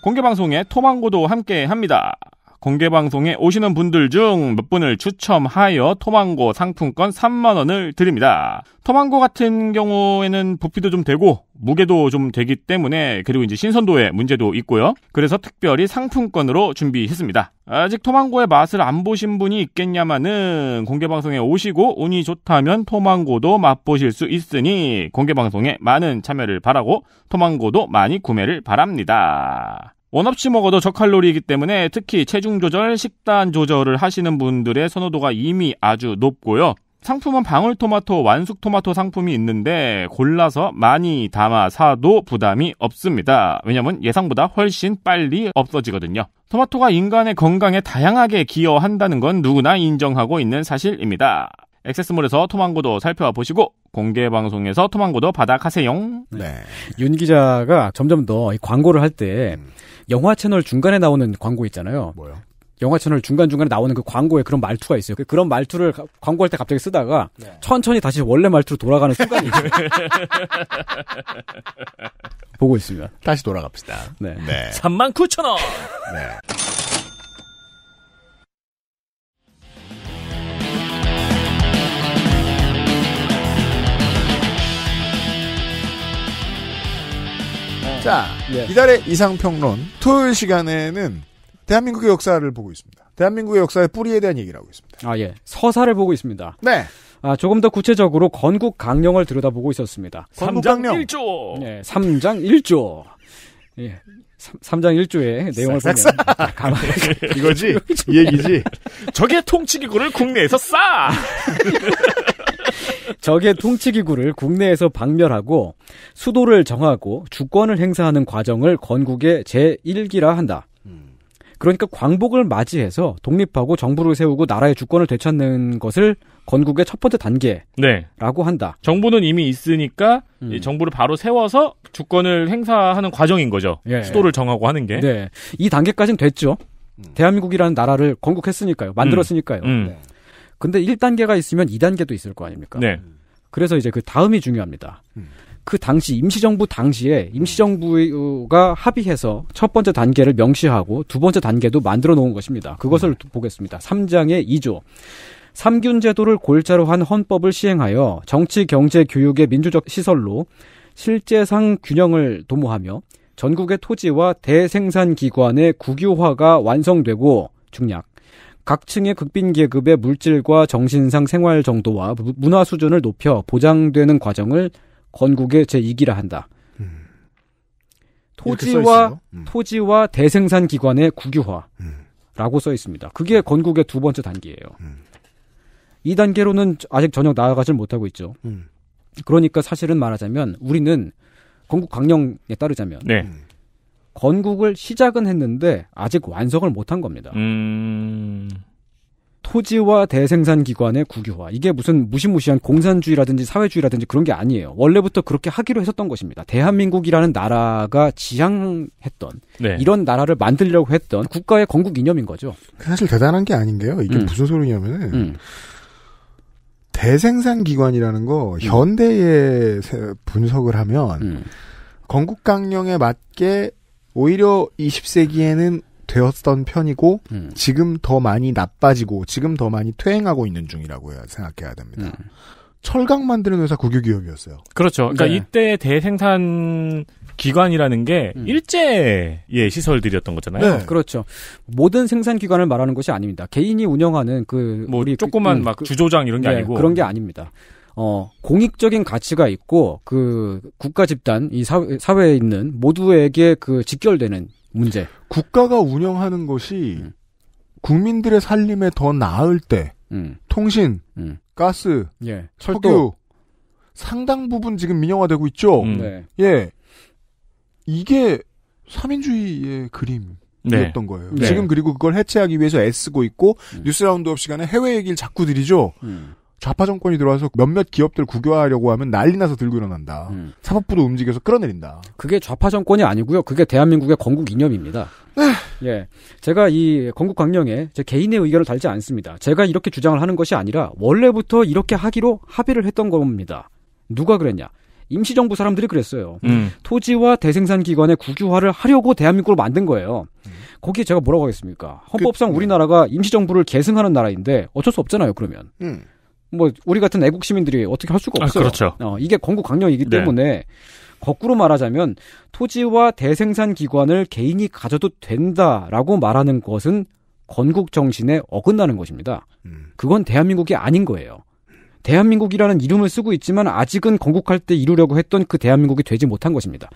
공개 방송에 토망고도 함께 합니다. 공개 방송에 오시는 분들 중 몇 분을 추첨하여 토망고 상품권 3만 원을 드립니다. 토망고 같은 경우에는 부피도 좀 되고 무게도 좀 되기 때문에 그리고 이제 신선도의 문제도 있고요. 그래서 특별히 상품권으로 준비했습니다. 아직 토망고의 맛을 안 보신 분이 있겠냐마는 공개 방송에 오시고 운이 좋다면 토망고도 맛보실 수 있으니 공개 방송에 많은 참여를 바라고 토망고도 많이 구매를 바랍니다. 원 없이 먹어도 저칼로리이기 때문에 특히 체중 조절, 식단 조절을 하시는 분들의 선호도가 이미 아주 높고요. 상품은 방울토마토, 완숙토마토 상품이 있는데 골라서 많이 담아 사도 부담이 없습니다. 왜냐면 예상보다 훨씬 빨리 없어지거든요. 토마토가 인간의 건강에 다양하게 기여한다는 건 누구나 인정하고 있는 사실입니다. 액세스몰에서 토망고도 살펴 보시고 공개 방송에서 토망고도 바닥 하세요. 네. 윤 기자가 점점 더 광고를 할때 음. 영화 채널 중간에 나오는 광고 있잖아요. 뭐요? 영화 채널 중간중간에 나오는 그 광고에 그런 말투가 있어요. 그, 런 말투를 가, 광고할 때 갑자기 쓰다가 네. 천천히 다시 원래 말투로 돌아가는 순간이 있어요. 보고 있습니다. 다시 돌아갑시다. 네. 네. 3만 9천 원! 네. 자, 예. 이달의 이상평론 토요일 시간에는 대한민국의 역사를 보고 있습니다. 대한민국의 역사의 뿌리에 대한 얘기를 하고 있습니다. 아, 예. 서사를 보고 있습니다. 네. 아, 조금 더 구체적으로 건국 강령을 들여다보고 있었습니다. 건국 령 1조. 네, 3장 1조. 예. 3, 장 1조의 내용을 싹, 보면 싹. 아, 가만히 이거지? 이 얘기지? 저게 통치기구를 국내에서 싸! 적의 통치기구를 국내에서 박멸하고 수도를 정하고 주권을 행사하는 과정을 건국의 제1기라 한다. 그러니까 광복을 맞이해서 독립하고 정부를 세우고 나라의 주권을 되찾는 것을 건국의 첫 번째 단계라고 네. 한다. 정부는 이미 있으니까 음. 정부를 바로 세워서 주권을 행사하는 과정인 거죠. 예. 수도를 정하고 하는 게. 네. 이 단계까지는 됐죠. 음. 대한민국이라는 나라를 건국했으니까요. 만들었으니까요. 음. 네. 근데 1단계가 있으면 2단계도 있을 거 아닙니까? 네. 그래서 이제 그 다음이 중요합니다. 음. 그 당시 임시정부 당시에 임시정부가 합의해서 첫 번째 단계를 명시하고 두 번째 단계도 만들어 놓은 것입니다. 그것을 음. 보겠습니다. 3장의 2조. 삼균 제도를 골자로 한 헌법을 시행하여 정치, 경제, 교육의 민주적 시설로 실제상 균형을 도모하며 전국의 토지와 대생산 기관의 국유화가 완성되고 중략 각층의 극빈 계급의 물질과 정신상 생활 정도와 문화 수준을 높여 보장되는 과정을 건국의 제2기라 한다. 음. 토지와 음. 토지와 대생산 기관의 국유화라고 음. 써 있습니다. 그게 건국의 두 번째 단계예요. 음. 이 단계로는 아직 전혀 나아가질 못하고 있죠. 그러니까 사실은 말하자면 우리는 건국 강령에 따르자면 네. 건국을 시작은 했는데 아직 완성을 못한 겁니다. 음... 토지와 대생산 기관의 국유화. 이게 무슨 무시무시한 공산주의라든지 사회주의라든지 그런 게 아니에요. 원래부터 그렇게 하기로 했었던 것입니다. 대한민국이라는 나라가 지향했던 네. 이런 나라를 만들려고 했던 국가의 건국 이념인 거죠. 사실 대단한 게 아닌 데요 이게 음. 무슨 소리냐면은 음. 대생산 기관이라는 거 음. 현대의 분석을 하면 음. 건국 강령에 맞게 오히려 20세기에는 되었던 편이고 음. 지금 더 많이 나빠지고 지금 더 많이 퇴행하고 있는 중이라고 생각해야 됩니다. 음. 철강 만드는 회사 국유기업이었어요. 그렇죠. 그러니까 네. 이때 대생산 기관이라는 게 음. 일제의 시설들이었던 거잖아요. 네. 그렇죠. 모든 생산 기관을 말하는 것이 아닙니다. 개인이 운영하는 그뭐 우리 조그만 그, 음. 막 그, 주조장 이런 게 네, 아니고 그런 게 아닙니다. 어, 공익적인 가치가 있고 그 국가 집단 이 사회, 사회에 있는 모두에게 그 직결되는 문제. 국가가 운영하는 것이 음. 국민들의 살림에 더 나을 때 음. 통신, 음. 가스, 예. 철도. 상당 부분 지금 민영화되고 있죠. 음. 네. 예. 이게 삼인주의의 그림이었던 네. 거예요. 네. 지금 그리고 그걸 해체하기 위해서 애쓰고 있고 음. 뉴스 라운드업 시간에 해외 얘기를 자꾸 드리죠. 음. 좌파 정권이 들어와서 몇몇 기업들 을 구교하려고 하면 난리 나서 들고 일어난다. 음. 사법부도 움직여서 끌어내린다. 그게 좌파 정권이 아니고요. 그게 대한민국의 건국 이념입니다. 아. 예. 제가 이 건국 강령에 제 개인의 의견을 달지 않습니다. 제가 이렇게 주장을 하는 것이 아니라 원래부터 이렇게 하기로 합의를 했던 겁니다. 누가 그랬냐? 임시정부 사람들이 그랬어요. 음. 토지와 대생산 기관의 국유화를 하려고 대한민국을 만든 거예요. 음. 거기에 제가 뭐라고 하겠습니까? 헌법상 그, 네. 우리나라가 임시정부를 계승하는 나라인데 어쩔 수 없잖아요, 그러면. 음. 뭐 우리 같은 애국 시민들이 어떻게 할 수가 아, 없어요. 아, 그렇죠. 어, 이게 건국 강령이기 네. 때문에 네. 거꾸로 말하자면 토지와 대생산 기관을 개인이 가져도 된다라고 말하는 것은 건국 정신에 어긋나는 것입니다. 음. 그건 대한민국이 아닌 거예요. 대한민국이라는 이름을 쓰고 있지만 아직은 건국할 때 이루려고 했던 그 대한민국이 되지 못한 것입니다.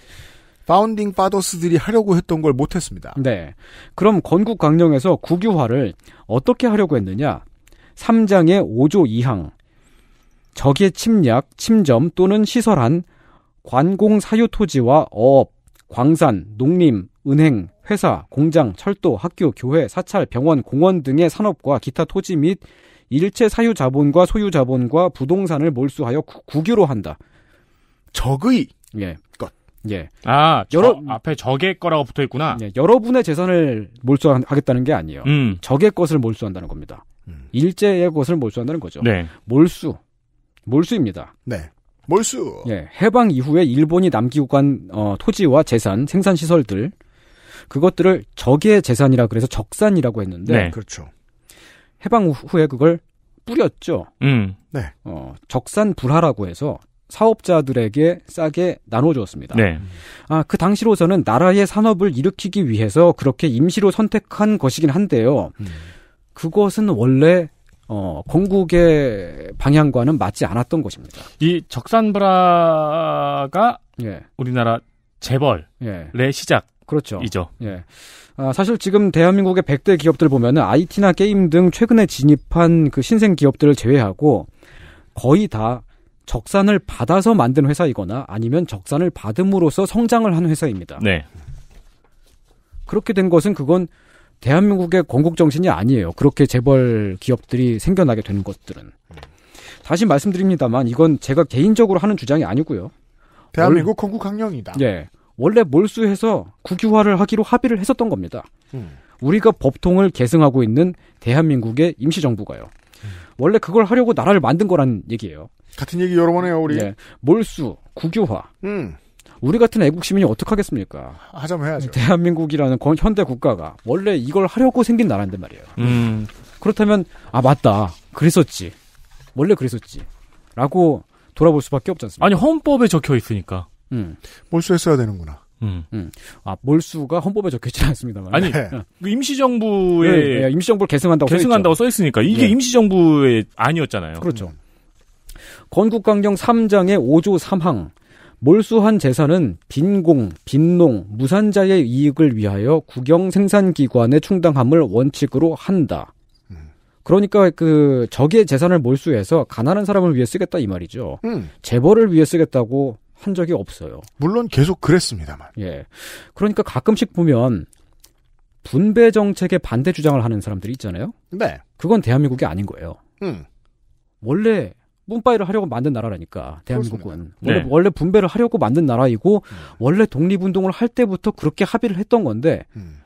파운딩 파더스들이 하려고 했던 걸 못했습니다. 네. 그럼 건국 강령에서 국유화를 어떻게 하려고 했느냐? 3장의 5조 2항 적의 침략, 침점 또는 시설한 관공 사유 토지와 어업, 광산, 농림, 은행, 회사, 공장, 철도, 학교, 교회, 사찰, 병원, 공원 등의 산업과 기타 토지 및 일체 사유 자본과 소유 자본과 부동산을 몰수하여 구, 유로 한다. 적의 예. 것. 예. 아, 여러 앞에 적의 거라고 붙어 있구나. 예, 여러분의 재산을 몰수하겠다는 게 아니에요. 음. 적의 것을 몰수한다는 겁니다. 음. 일제의 것을 몰수한다는 거죠. 네. 몰수. 몰수입니다. 네. 몰수. 예, 해방 이후에 일본이 남기고 간 어, 토지와 재산, 생산 시설들 그것들을 적의 재산이라 그래서 적산이라고 했는데 네. 그렇죠. 해방 후에 그걸 뿌렸죠. 음. 네. 어, 적산 불화라고 해서 사업자들에게 싸게 나눠주었습니다. 네. 아, 그 당시로서는 나라의 산업을 일으키기 위해서 그렇게 임시로 선택한 것이긴 한데요. 음. 그것은 원래 어, 건국의 방향과는 맞지 않았던 것입니다. 이 적산브라가 예. 우리나라 재벌의 예. 시작. 그렇죠. 이죠. 예. 아, 사실 지금 대한민국의 100대 기업들 보면은 IT나 게임 등 최근에 진입한 그 신생 기업들을 제외하고 거의 다 적산을 받아서 만든 회사이거나 아니면 적산을 받음으로써 성장을 한 회사입니다. 네. 그렇게 된 것은 그건 대한민국의 건국 정신이 아니에요. 그렇게 재벌 기업들이 생겨나게 되는 것들은. 다시 말씀드립니다만 이건 제가 개인적으로 하는 주장이 아니고요. 대한민국 월... 건국 강령이다 예. 원래 몰수해서 국유화를 하기로 합의를 했었던 겁니다. 음. 우리가 법통을 계승하고 있는 대한민국의 임시정부가요. 음. 원래 그걸 하려고 나라를 만든 거란 얘기예요. 같은 얘기 여러 번 해요, 우리. 예. 몰수, 국유화. 음. 우리 같은 애국 시민이 어떡 하겠습니까? 하자면 아, 대한민국이라는 건, 현대 국가가 원래 이걸 하려고 생긴 나라인데 말이에요. 음. 그렇다면 아 맞다. 그랬었지. 원래 그랬었지. 라고 돌아볼 수밖에 없지 않습니까? 아니 헌법에 적혀 있으니까. 음. 몰수했어야 되는구나. 음. 음. 아 몰수가 헌법에 적혀 있지 않습니다만. 아니 네. 그 임시정부에 네, 네, 임시정부를 계승한다고 계승한다고 써, 있으니까 이게 예. 임시정부의 아니었잖아요. 그렇죠. 음. 건국강령 3장의 5조 3항 몰수한 재산은 빈공, 빈농, 무산자의 이익을 위하여 국영 생산기관의 충당함을 원칙으로 한다. 그러니까 그 적의 재산을 몰수해서 가난한 사람을 위해 쓰겠다 이 말이죠. 음. 재벌을 위해 쓰겠다고 한 적이 없어요. 물론 계속 그랬습니다만. 예. 그러니까 가끔씩 보면 분배 정책에 반대 주장을 하는 사람들이 있잖아요. 네. 그건 대한민국이 아닌 거예요. 음. 원래 뿜빠이를 하려고 만든 나라라니까 대한민국은 원래, 네. 원래 분배를 하려고 만든 나라이고 음. 원래 독립운동을 할 때부터 그렇게 합의를 했던 건데 음.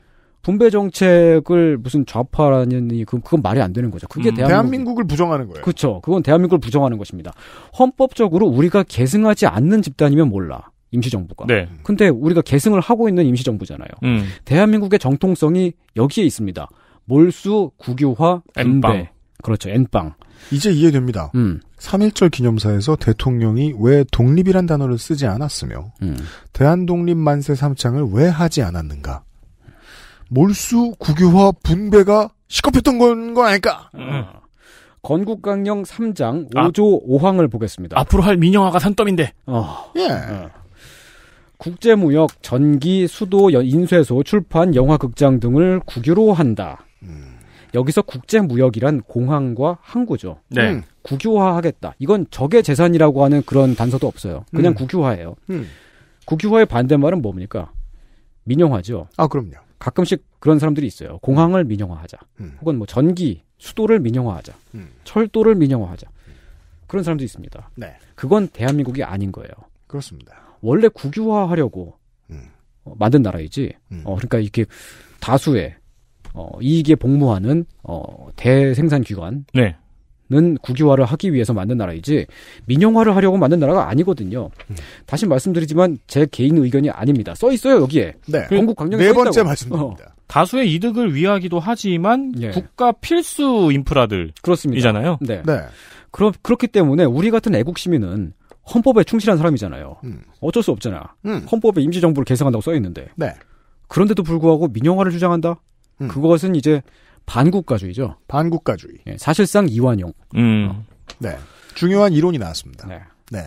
분배 정책을 무슨 좌파라니 그건, 말이 안 되는 거죠. 그게 음. 대한민국, 을 부정하는 거예요. 그렇죠. 그건 대한민국을 부정하는 것입니다. 헌법적으로 우리가 계승하지 않는 집단이면 몰라. 임시정부가. 네. 근데 우리가 계승을 하고 있는 임시정부잖아요. 음. 대한민국의 정통성이 여기에 있습니다. 몰수, 국유화, 엔배 그렇죠. 엔빵. 이제 이해됩니다. 음. 3.1절 기념사에서 대통령이 왜 독립이란 단어를 쓰지 않았으며 음. 대한독립만세 3창을왜 하지 않았는가. 몰수, 국유화, 분배가 시급했던건거 아닐까? 음. 건국강령 3장 5조 아, 5항을 보겠습니다. 앞으로 할 민영화가 산더미인데. 어. 예. 어. 국제무역, 전기, 수도, 인쇄소, 출판, 영화극장 등을 국유로 한다. 음. 여기서 국제 무역이란 공항과 항구죠. 네. 음. 국유화하겠다. 이건 적의 재산이라고 하는 그런 단서도 없어요. 그냥 음. 국유화예요. 음. 국유화의 반대말은 뭡니까? 민영화죠. 아 그럼요. 가끔씩 그런 사람들이 있어요. 공항을 민영화하자. 음. 혹은 뭐 전기, 수도를 민영화하자. 음. 철도를 민영화하자. 그런 사람도 있습니다. 네. 그건 대한민국이 아닌 거예요. 그렇습니다. 원래 국유화하려고 음. 어, 만든 나라이지. 어, 그러니까 이렇게 다수의 어, 이익에 복무하는 어, 대생산 기관은 네. 국유화를 하기 위해서 만든 나라이지 민영화를 하려고 만든 나라가 아니거든요. 음. 다시 말씀드리지만 제 개인 의견이 아닙니다. 써 있어요 여기에. 네. 그 건국 강령에 네 번째 말씀입니다. 어. 다수의 이득을 위하기도 하지만 예. 국가 필수 인프라들 그렇습니다.이잖아요. 네. 네. 그러, 그렇기 때문에 우리 같은 애국 시민은 헌법에 충실한 사람이잖아요. 음. 어쩔 수 없잖아. 음. 헌법에 임시정부를 개성한다고 써 있는데. 네. 그런데도 불구하고 민영화를 주장한다? 음. 그것은 이제 반국가주의죠. 반국가주의. 네, 사실상 이완용. 음. 어. 네. 중요한 이론이 나왔습니다. 네. 네.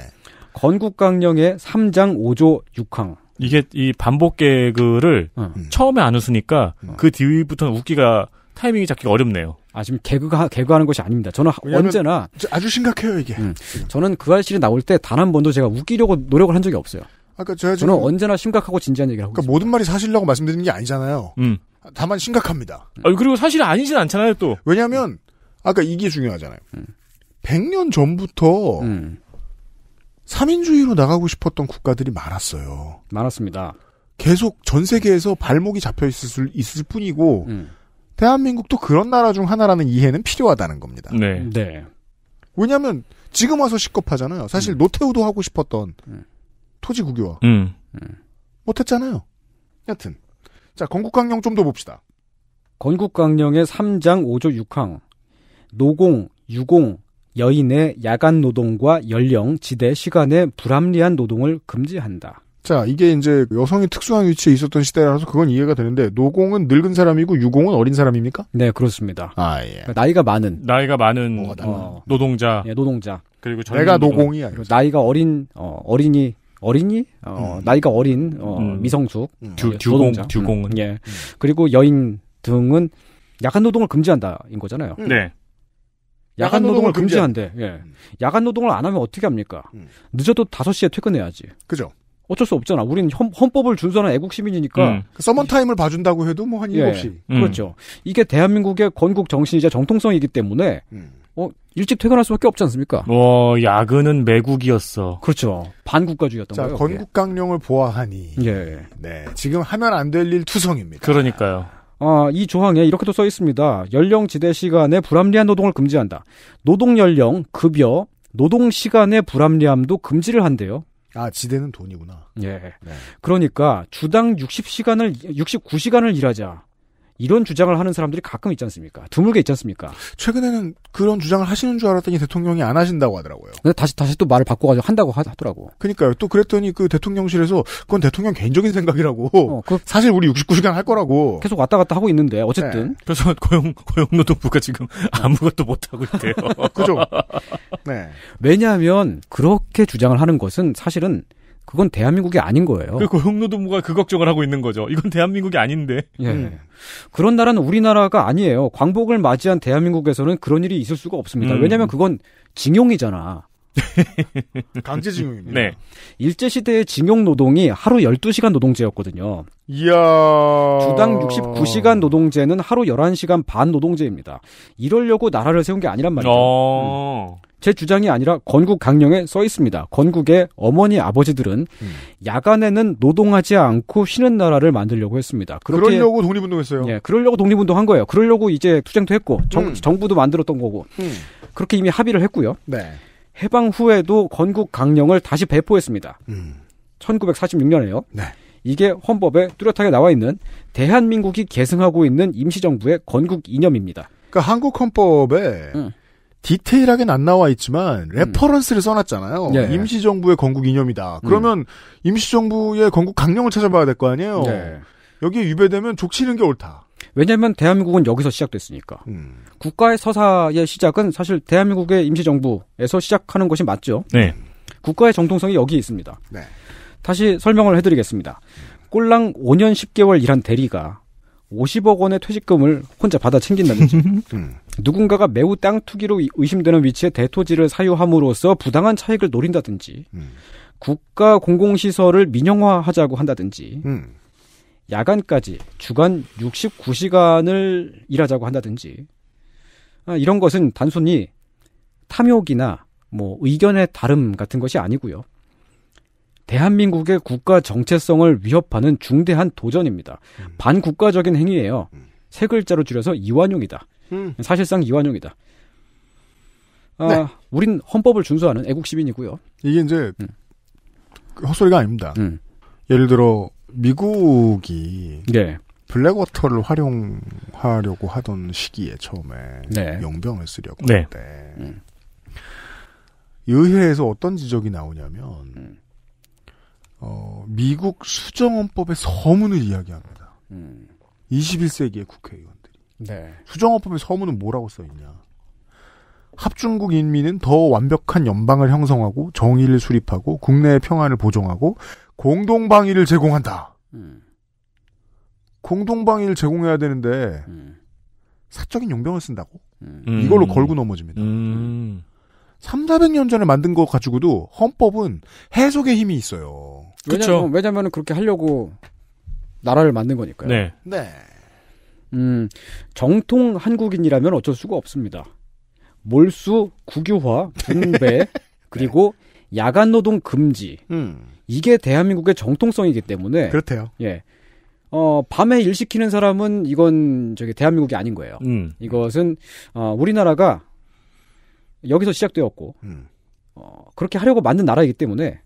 건국강령의 3장 5조 6항. 이게 이 반복 개그를 어. 음. 처음에 안 웃으니까 음. 그 뒤부터는 웃기가 타이밍이 잡기가 어렵네요. 아 지금 개그가 개그하는 것이 아닙니다. 저는 언제나 아주 심각해요 이게. 음, 저는 그 알실이 나올 때 단 한 번도 제가 웃기려고 노력을 한 적이 없어요. 아까 그러니까 제가 저는 언제나 심각하고 진지한 얘기를 하고. 그러니까 있습니다. 모든 말이 사실이라고 말씀드리는 게 아니잖아요. 음. 다만 심각합니다. 아, 그리고 사실 아니진 않잖아요, 또. 왜냐면, 하 아까 이게 중요하잖아요. 음. 100년 전부터, 음. 3인주의로 나가고 싶었던 국가들이 많았어요. 많았습니다. 계속 전 세계에서 발목이 잡혀 있을, 있을 뿐이고, 음. 대한민국도 그런 나라 중 하나라는 이해는 필요하다는 겁니다. 네. 네. 왜냐면, 하 지금 와서 식겁하잖아요. 사실 음. 노태우도 하고 싶었던 음. 토지 국유화. 음. 못했잖아요. 여튼. 자, 건국강령 좀 더 봅시다. 건국강령의 3장 5조 6항. 노공, 유공, 여인의 야간 노동과 연령, 지대, 시간의 불합리한 노동을 금지한다. 자, 이게 이제 여성이 특수한 위치에 있었던 시대라서 그건 이해가 되는데 노공은 늙은 사람이고 유공은 어린 사람입니까? 네, 그렇습니다. 아, 예. 그러니까 나이가 많은 나이가 많은 어, 어, 노동자. 예, 노동자. 그리고 내가 노동이야. 노 나이가 어린 어, 어린이 어린이, 어, 음. 나이가 어린 어, 음. 미성숙, 음. 듀, 예, 듀공, 듀공은 예 그리고 여인 등은 야간 노동을 금지한다인 거잖아요. 네. 야간, 야간 노동을 금지한대. 금지. 예. 야간 노동을 안 하면 어떻게 합니까? 음. 늦어도 5시에 퇴근해야지. 그죠. 어쩔 수 없잖아. 우리는 헌, 법을 준수하는 애국 시민이니까. 음. 그 서먼타임을 봐준다고 해도 뭐한 7시. 예. 음. 그렇죠. 이게 대한민국의 건국 정신이자 정통성이기 때문에 음. 어, 일찍 퇴근할 수밖에 없지 않습니까? 어, 야근은 매국이었어. 그렇죠. 반국가주의였던 거예요. 건국강령을 보아하니. 예. 네. 지금 하면 안 될 일 투성입니다. 그러니까요. 아, 이 조항에 이렇게도 써 있습니다. 연령 지대 시간에 불합리한 노동을 금지한다. 노동 연령, 급여, 노동 시간의 불합리함도 금지를 한대요. 아, 지대는 돈이구나. 예. 네. 그러니까 주당 60시간을 69시간을 일하자. 이런 주장을 하는 사람들이 가끔 있지 않습니까? 드물게 있지 않습니까? 최근에는 그런 주장을 하시는 줄 알았더니 대통령이 안 하신다고 하더라고요. 다시 다시 또 말을 바꿔가지고 한다고 하, 더라고 그니까요또 그랬더니 그 대통령실에서 그건 대통령 개인적인 생각이라고. 어, 그, 사실 우리 69시간 할 거라고. 계속 왔다 갔다 하고 있는데 어쨌든. 네. 그래서 고용 고용노동부가 지금 아무것도 못 하고 있대요. 그죠? 네. 왜냐하면 그렇게 주장을 하는 것은 사실은 그건 대한민국이 아닌 거예요. 그 고용노동부가 그 걱정을 하고 있는 거죠. 이건 대한민국이 아닌데. 예. 음. 그런 나라는 우리나라가 아니에요. 광복을 맞이한 대한민국에서는 그런 일이 있을 수가 없습니다. 음. 왜냐하면 그건 징용이잖아. 강제징용입니다. 네. 일제시대의 징용노동이 하루 12시간 노동제였거든요. 이야. 주당 69시간 노동제는 하루 11시간 반 노동제입니다. 이러려고 나라를 세운 게 아니란 말이죠. 어... 음. 제 주장이 아니라 건국 강령에 써 있습니다. 건국의 어머니 아버지들은 음. 야간에는 노동하지 않고 쉬는 나라를 만들려고 했습니다. 그렇게, 그러려고 독립운동했어요. 예, 그러려고 독립운동한 거예요. 그러려고 이제 투쟁도 했고 정, 음. 정부도 만들었던 거고 음. 그렇게 이미 합의를 했고요. 네. 해방 후에도 건국 강령을 다시 배포했습니다. 1946년에요. 음. 네. 이게 헌법에 뚜렷하게 나와 있는 대한민국이 계승하고 있는 임시정부의 건국 이념입니다. 그러니까 한국 헌법에 음. 디테일하게는 안 나와 있지만 음. 레퍼런스를 써놨잖아요. 예. 임시정부의 건국 이념이다. 음. 그러면 음. 임시정부의 건국 강령을 찾아봐야 될 거 아니에요. 예. 여기에 위배되면 족치는 게 옳다. 왜냐하면 대한민국은 여기서 시작됐으니까. 음. 국가의 서사의 시작은 사실 대한민국의 임시정부에서 시작하는 것이 맞죠. 네. 국가의 정통성이 여기에 있습니다. 네. 다시 설명을 해드리겠습니다. 꼴랑 5년 10개월 일한 대리가 50억 원의 퇴직금을 혼자 받아 챙긴다든지 음. 누군가가 매우 땅 투기로 의심되는 위치에 대토지를 사유함으로써 부당한 차익을 노린다든지 음. 국가 공공시설을 민영화하자고 한다든지 음. 야간까지 주간 69시간을 일하자고 한다든지 아, 이런 것은 단순히 탐욕이나 뭐 의견의 다름 같은 것이 아니고요. 대한민국의 국가 정체성을 위협하는 중대한 도전입니다. 음. 반국가적인 행위예요. 음. 세 글자로 줄여서 이완용이다. 음. 사실상 이완용이다. 아, 네. 우린 헌법을 준수하는 애국 시민이고요. 이게 이제 음. 헛소리가 아닙니다. 음. 예를 들어 미국이 네. 블랙워터를 활용하려고 하던 시기에 처음에 네. 용병을 쓰려고 네. 할때 음. 의회에서 어떤 지적이 나오냐면 어, 미국 수정헌법의 서문을 이야기합니다. 음. 21세기의 국회의원들이. 네. 수정헌법의 서문은 뭐라고 써있냐. 합중국 인민은 더 완벽한 연방을 형성하고 정의를 수립하고 국내의 평안을 보정하고 공동방위를 제공한다. 음. 공동방위를 제공해야 되는데 음. 사적인 용병을 쓴다고 음. 이걸로 걸고 넘어집니다. 3, 음. 400년 전에 만든 것 가지고도 헌법은 해석의 힘이 있어요. 왜냐면, 왜냐면 그렇게 하려고 나라를 만든 거니까요. 네. 네. 음, 정통 한국인이라면 어쩔 수가 없습니다. 몰수, 국유화, 분배, 네. 그리고 야간 노동 금지. 음. 이게 대한민국의 정통성이기 때문에. 그렇대요. 예. 어, 밤에 일 시키는 사람은 이건 저기 대한민국이 아닌 거예요. 음. 이것은 어, 우리나라가 여기서 시작되었고 음. 어, 그렇게 하려고 만든 나라이기 때문에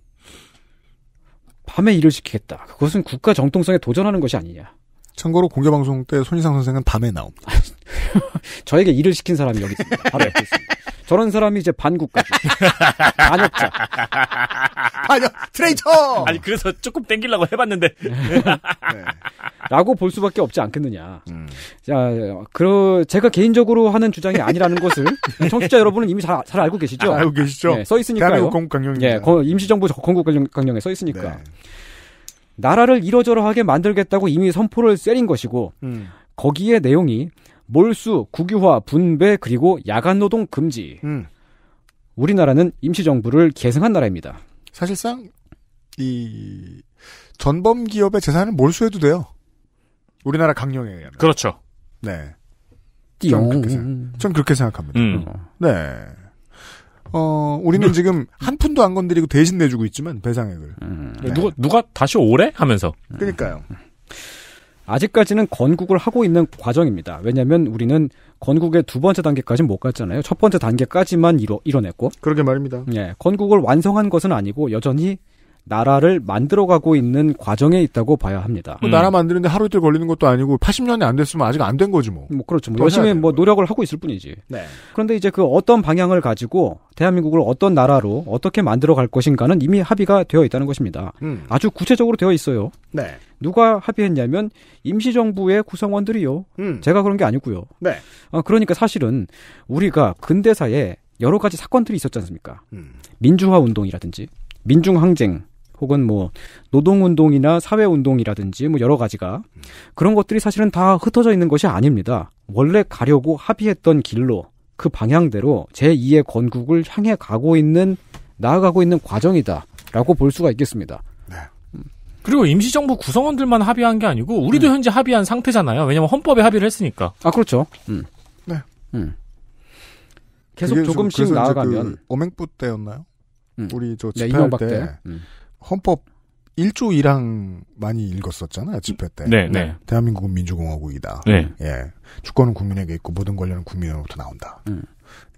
밤에 일을 시키겠다. 그것은 국가 정통성에 도전하는 것이 아니냐. 참고로 공개방송 때 손희상 선생은 밤에 나옵니다 저에게 일을 시킨 사람이 여기 있습니다. 바로 옆에 있습니다. 저런 사람이 이제 반국가죠. 반역자. 아니요, 트레이터! 아니, 그래서 조금 땡기려고 해봤는데. 네. 라고 볼 수밖에 없지 않겠느냐. 음. 자, 그, 제가 개인적으로 하는 주장이 아니라는 것을 청취자 여러분은 이미 잘, 잘 알고 계시죠? 아, 알고 계시죠? 네, 써 있으니까요. 대한민국 예, 임시정부 건국강령에 써 있으니까. 네. 나라를 이러저러하게 만들겠다고 이미 선포를 세린 것이고, 음. 거기에 내용이 몰수, 국유화, 분배, 그리고 야간노동 금지. 음. 우리나라는 임시정부를 계승한 나라입니다. 사실상 이 전범 기업의 재산을 몰수해도 돼요. 우리나라 강령에 의하면. 그렇죠. 네. 띠 그렇게 생각, 전 음, 음. 그렇게 생각합니다. 음. 네. 어, 우리는 음. 지금 한 푼도 안 건드리고 대신 내주고 있지만 배상액을. 음. 네. 누가 누가 다시 오래 하면서. 그러니까요. 아직까지는 건국을 하고 있는 과정입니다. 왜냐하면 우리는 건국의 두 번째 단계까지는 못 갔잖아요. 첫 번째 단계까지만 이뤄, 이뤄냈고. 그러게 말입니다. 예, 건국을 완성한 것은 아니고 여전히 나라를 만들어가고 있는 과정에 있다고 봐야 합니다. 뭐 음. 나라 만드는데 하루 이틀 걸리는 것도 아니고 80년이 안 됐으면 아직 안 된 거지 뭐. 뭐 그렇죠. 뭐 열심히 뭐 노력을 하고 있을 뿐이지. 네. 그런데 이제 그 어떤 방향을 가지고 대한민국을 어떤 나라로 어떻게 만들어갈 것인가는 이미 합의가 되어 있다는 것입니다. 음. 아주 구체적으로 되어 있어요. 네. 누가 합의했냐면 임시정부의 구성원들이요. 음. 제가 그런 게 아니고요. 네. 아, 그러니까 사실은 우리가 근대사에 여러 가지 사건들이 있었지 않습니까? 음. 민주화 운동이라든지 민중항쟁, 혹은 뭐 노동운동이나 사회운동이라든지 뭐 여러 가지가 그런 것들이 사실은 다 흩어져 있는 것이 아닙니다. 원래 가려고 합의했던 길로 그 방향대로 제2의 건국을 향해 가고 있는 나아가고 있는 과정이다라고 볼 수가 있겠습니다. 네. 음. 그리고 임시정부 구성원들만 합의한 게 아니고 우리도 음. 현재 합의한 상태잖아요. 왜냐하면 헌법에 합의를 했으니까. 아 그렇죠. 음. 네. 음. 계속 조금씩 그 나아가면 그 어맹부 때였나요? 음. 우리 저 네, 집회할 네, 때, 때. 네. 음. 헌법 1조 1항 많이 읽었었잖아요, 집회 때. 네, 네, 네. 대한민국은 민주공화국이다. 네. 예. 주권은 국민에게 있고 모든 권리는 국민으로부터 나온다. 음.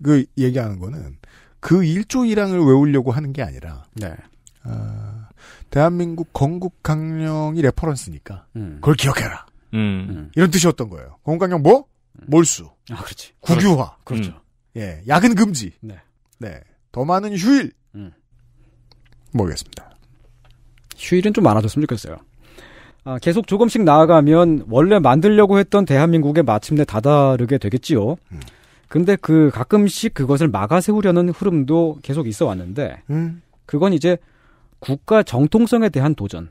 그 얘기하는 거는 그 1조 1항을 외우려고 하는 게 아니라 네. 어, 대한민국 건국 강령이 레퍼런스니까 음. 그걸 기억해라. 음. 음. 이런 뜻이었던 거예요. 건국 강령 뭐? 음. 몰수. 아, 그렇지. 국유화. 그렇죠. 그렇죠. 음. 예. 야근 금지. 네. 네. 더 많은 휴일. 모르겠습니다. 휴일은 좀 많아졌으면 좋겠어요. 아, 계속 조금씩 나아가면 원래 만들려고 했던 대한민국에 마침내 다다르게 되겠지요. 음. 근데 그 가끔씩 그것을 막아 세우려는 흐름도 계속 있어 왔는데 음. 그건 이제 국가 정통성에 대한 도전이다.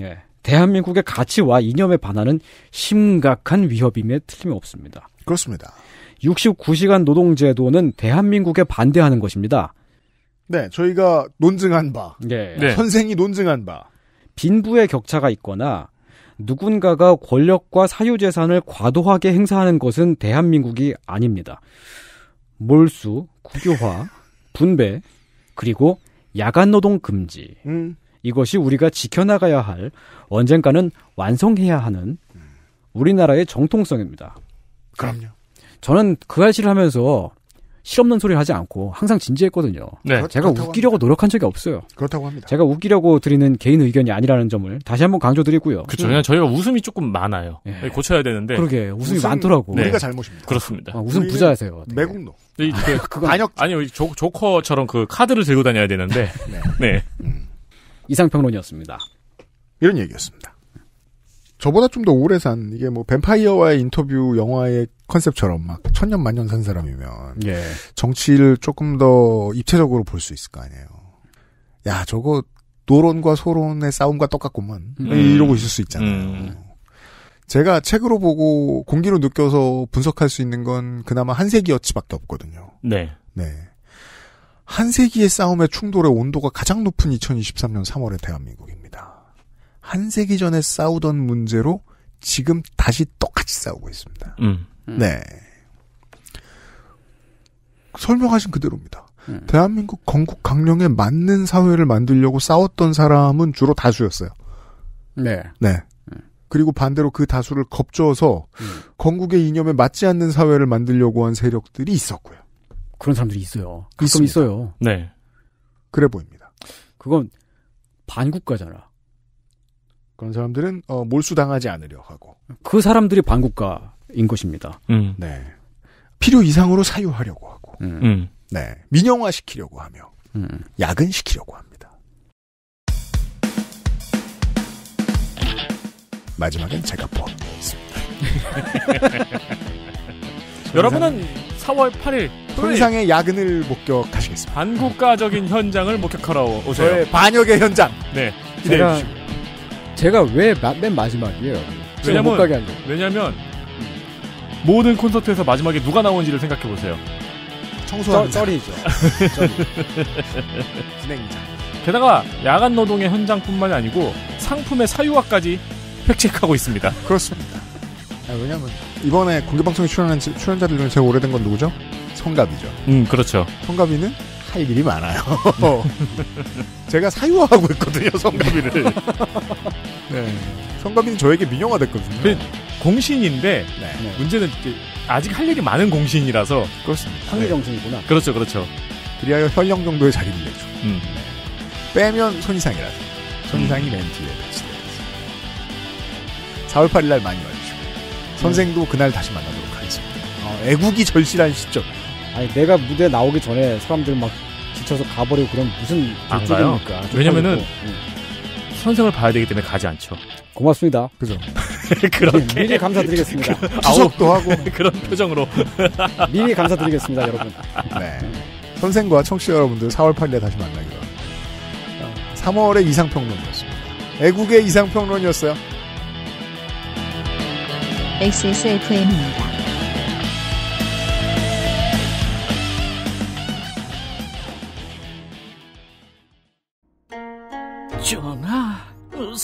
예. 대한민국의 가치와 이념에 반하는 심각한 위협임에 틀림이 없습니다. 그렇습니다. 69시간 노동제도는 대한민국에 반대하는 것입니다. 네, 저희가 논증한 바. 네. 네. 선생이 논증한 바. 빈부의 격차가 있거나 누군가가 권력과 사유재산을 과도하게 행사하는 것은 대한민국이 아닙니다. 몰수, 국유화, 분배, 그리고 야간노동 금지. 음. 이것이 우리가 지켜나가야 할, 언젠가는 완성해야 하는 우리나라의 정통성입니다. 그럼요. 저는 그 할시를 하면서 실없는 소리 하지 않고 항상 진지했거든요. 네. 제가 웃기려고 합니다. 노력한 적이 없어요. 그렇다고 합니다. 제가 웃기려고 드리는 개인 의견이 아니라는 점을 다시 한번 강조드리고요. 그렇죠. 그냥 저희가 웃음이 조금 많아요. 예. 네, 고쳐야 되는데. 그러게 웃음이 웃음, 많더라고. 네. 우리가 잘못입니다. 그렇습니다. 아, 웃음 부자세요. 매국노. 네, 아, 그건... 반역. 아니요, 조, 조커처럼 그 카드를 들고 다녀야 되는데. 네. 네. 음. 이상평론이었습니다. 이런 얘기였습니다. 저보다 좀 더 오래 산 이게 뭐 뱀파이어와의 인터뷰 영화의 컨셉처럼 막 천년 만년 산 사람이면 예. 정치를 조금 더 입체적으로 볼 수 있을 거 아니에요. 야 저거 노론과 소론의 싸움과 똑같구만 음. 네, 이러고 있을 수 있잖아요. 음. 제가 책으로 보고 공기로 느껴서 분석할 수 있는 건 그나마 한세기어치밖에 없거든요. 네. 네. 한세기의 싸움의 충돌의 온도가 가장 높은 2023년 3월의 대한민국입니다. 한 세기 전에 싸우던 문제로 지금 다시 똑같이 싸우고 있습니다. 음. 음. 네. 설명하신 그대로입니다. 음. 대한민국 건국 강령에 맞는 사회를 만들려고 싸웠던 사람은 주로 다수였어요. 네. 네. 그리고 반대로 그 다수를 겁줘서 음. 건국의 이념에 맞지 않는 사회를 만들려고 한 세력들이 있었고요. 그런 사람들이 있어요. 가끔 있습니다. 있어요. 네. 그래 보입니다. 그건 반국가잖아. 그런 사람들은 어, 몰수당하지 않으려 하고 그 사람들이 반국가인 것입니다. 음. 네. 필요 이상으로 사유하려고 하고 음. 음. 네. 민영화시키려고 하며 음. 야근시키려고 합니다. 마지막엔 제가 포함되어있습니다. 여러분은 4월 8일 현상의 야근을 목격하시겠습니다. 반국가적인 현장을 목격하러 오세요. 반역의 현장. 네. 기대해 주시고 요 제가 왜 맨 마지막이에요? 왜냐면, 못 왜냐면 모든 콘서트에서 마지막에 누가 나오는지를 생각해 보세요. 청소하는 쩔이죠. 진행자. 게다가 야간 노동의 현장뿐만이 아니고 상품의 사유화까지 획책하고 있습니다. 그렇습니다. 아, 왜냐면 이번에 공개 방송에 출연한 출연자들 중에 제일 오래된 건 누구죠? 성갑이죠. 음 그렇죠. 성갑이는 할 일이 많아요. 어. 제가 사유화하고 있거든요, 성가비를. 네. 성가비는 저에게 민영화됐거든요. 그 공신인데 네. 네. 문제는 아직 할 일이 많은 공신이라서 그렇습니다. 항의 네. 정신이구나. 네. 그렇죠, 그렇죠. 그리하여 현령 정도의 자리를 내죠. 음. 네. 빼면 손이상이라서 손이상이 음. 맨 뒤에 배치돼요. 4월 8일 날 많이 와주시고 음. 선생도 그날 다시 만나도록 하겠습니다. 어, 애국이 절실한 시점. 아니 내가 무대 나오기 전에 사람들 막 지쳐서 가버리고 그럼 무슨 안 가요. 쪽 왜냐면은 응. 선생을 봐야 되기 때문에 가지 않죠. 고맙습니다. 그죠. 그렇게 네, 미리 감사드리겠습니다. 그 아석도 하고 그런 표정으로 미리 감사드리겠습니다, 여러분. 네. 선생과 청취자 여러분들 4월 8일에 다시 만나기로 합니다. 3월의 이상평론이었습니다. 애국의 이상평론이었어요. XSFM입니다.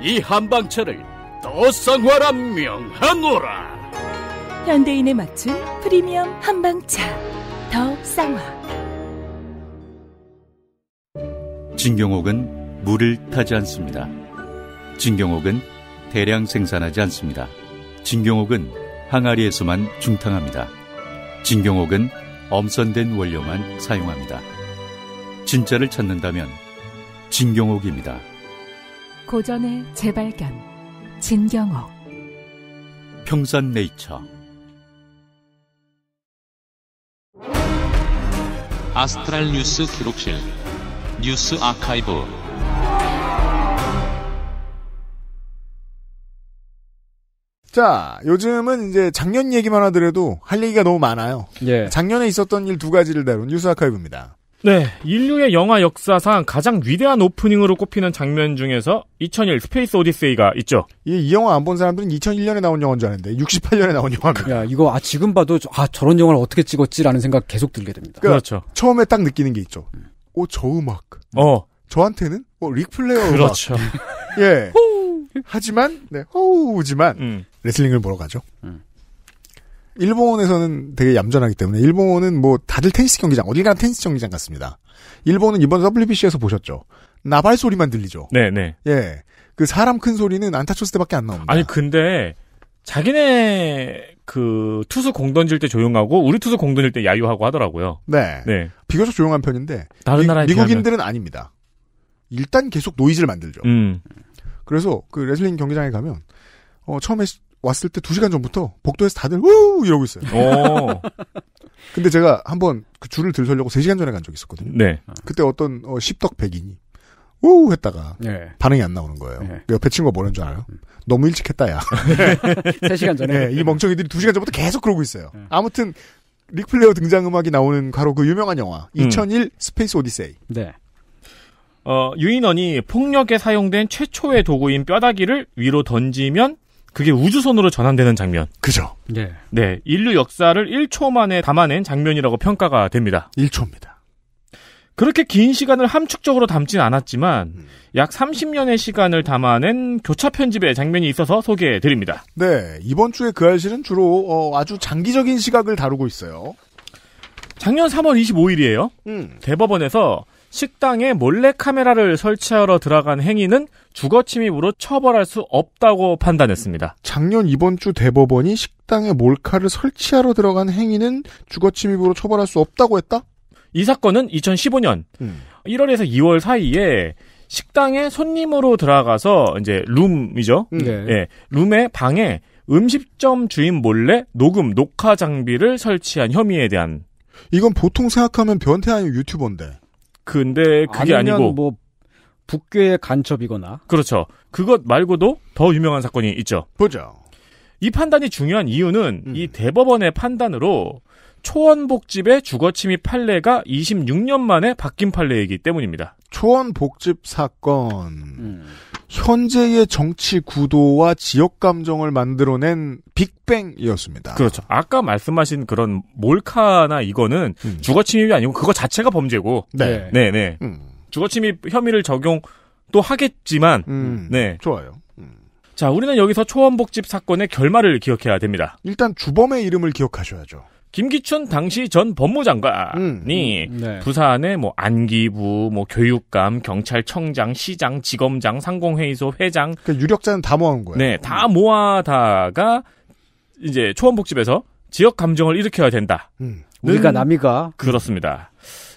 이 한방차를 더 쌍화라 명하노라. 현대인에 맞춘 프리미엄 한방차 더 쌍화. 진경옥은 물을 타지 않습니다. 진경옥은 대량 생산하지 않습니다. 진경옥은 항아리에서만 중탕합니다. 진경옥은 엄선된 원료만 사용합니다. 진짜를 찾는다면 진경옥입니다. 고전의 재발견 진경옥 평산네이처 아스트랄 뉴스 기록실 뉴스 아카이브 자, 요즘은 이제 작년 얘기만 하더라도 할 얘기가 너무 많아요. 예. 작년에 있었던 일 두 가지를 다룬 뉴스 아카이브입니다. 네, 인류의 영화 역사상 가장 위대한 오프닝으로 꼽히는 장면 중에서 2001 스페이스 오디세이가 있죠. 이, 이 영화 안 본 사람들은 2001년에 나온 영화인 줄 아는데 68년에 나온 영화가 야, 이거 아 지금 봐도 아 저런 영화를 어떻게 찍었지라는 생각 계속 들게 됩니다. 그러니까 그렇죠 처음에 딱 느끼는 게 있죠. 오, 저 음악. 어. 저한테는 어, 리플레어 그렇죠. 음악. 예. 하지만 네, 호우지만 음. 레슬링을 보러 가죠. 음. 일본에서는 되게 얌전하기 때문에 일본은 뭐 다들 테니스 경기장 어딜 가나 테니스 경기장 같습니다. 일본은 이번 WBC에서 보셨죠. 나발 소리만 들리죠. 네, 네. 예. 그 사람 큰 소리는 안타 쳤을 때밖에 안 나옵니다. 아니 근데 자기네 그 투수 공 던질 때 조용하고 우리 투수 공 던질 때 야유하고 하더라고요. 네. 네. 비교적 조용한 편인데 다른 나라 미국인들은 아닙니다. 일단 계속 노이즈를 만들죠. 음. 그래서 그 레슬링 경기장에 가면 어, 처음에 왔을 때 2시간 전부터 복도에서 다들 우 이러고 있어요. 어. 근데 제가 한번 그 줄을 들서려고 3시간 전에 간 적이 있었거든요. 네. 그때 어떤 어, 십덕 백인이 우 했다가 네. 반응이 안 나오는 거예요. 네. 옆에 친구가 뭐라는 줄 알아요? 음. 너무 일찍 했다 야. 3시간 전에. 네, 이 멍청이들이 2시간 전부터 계속 그러고 있어요. 아무튼 릭플레어 등장 음악이 나오는 바로 그 유명한 영화 2001 음. 스페이스 오디세이. 네. 어, 유인원이 폭력에 사용된 최초의 도구인 뼈다귀를 위로 던지면 그게 우주선으로 전환되는 장면. 그죠. 네. 네. 인류 역사를 1초 만에 담아낸 장면이라고 평가가 됩니다. 1초입니다. 그렇게 긴 시간을 함축적으로 담진 않았지만 음. 약 30년의 시간을 담아낸 교차 편집의 장면이 있어서 소개해 드립니다. 네, 이번 주에 그 알실은 주로 어, 아주 장기적인 시각을 다루고 있어요. 작년 3월 25일이에요. 음. 대법원에서 식당에 몰래 카메라를 설치하러 들어간 행위는 주거 침입으로 처벌할 수 없다고 판단했습니다. 작년 이번 주 대법원이 식당에 몰카를 설치하러 들어간 행위는 주거 침입으로 처벌할 수 없다고 했다? 이 사건은 2015년 음. 1월에서 2월 사이에 식당에 손님으로 들어가서 이제 룸이죠. 음. 네. 예, 룸의 방에 음식점 주인 몰래 녹음 녹화 장비를 설치한 혐의에 대한 이건 보통 생각하면 변태 아니면 유튜버인데 근데 그게 아니고 뭐 북괴의 간첩이거나 그렇죠. 그것 말고도 더 유명한 사건이 있죠. 보죠. 이 판단이 중요한 이유는 음. 이 대법원의 판단으로 초원복집의 주거침입 판례가 26년 만에 바뀐 판례이기 때문입니다. 초원복집 사건. 음. 현재의 정치 구도와 지역 감정을 만들어낸 빅뱅이었습니다. 그렇죠. 아까 말씀하신 그런 몰카나 이거는 음. 주거 침입이 아니고 그거 자체가 범죄고. 네, 네, 네. 음. 주거 침입 혐의를 적용 또 하겠지만, 음. 네, 좋아요. 음. 자, 우리는 여기서 초원복집 사건의 결말을 기억해야 됩니다. 일단 주범의 이름을 기억하셔야죠. 김기춘 당시 전 법무장관이 음, 음, 음, 네. 부산의 뭐 안기부, 뭐 교육감, 경찰청장, 시장, 지검장, 상공회의소 회장 그 유력자는 다 모은 거예요. 네, 다 모아다가 이제 초원복집에서 지역 감정을 일으켜야 된다. 음. 우리가 남이가 그렇습니다.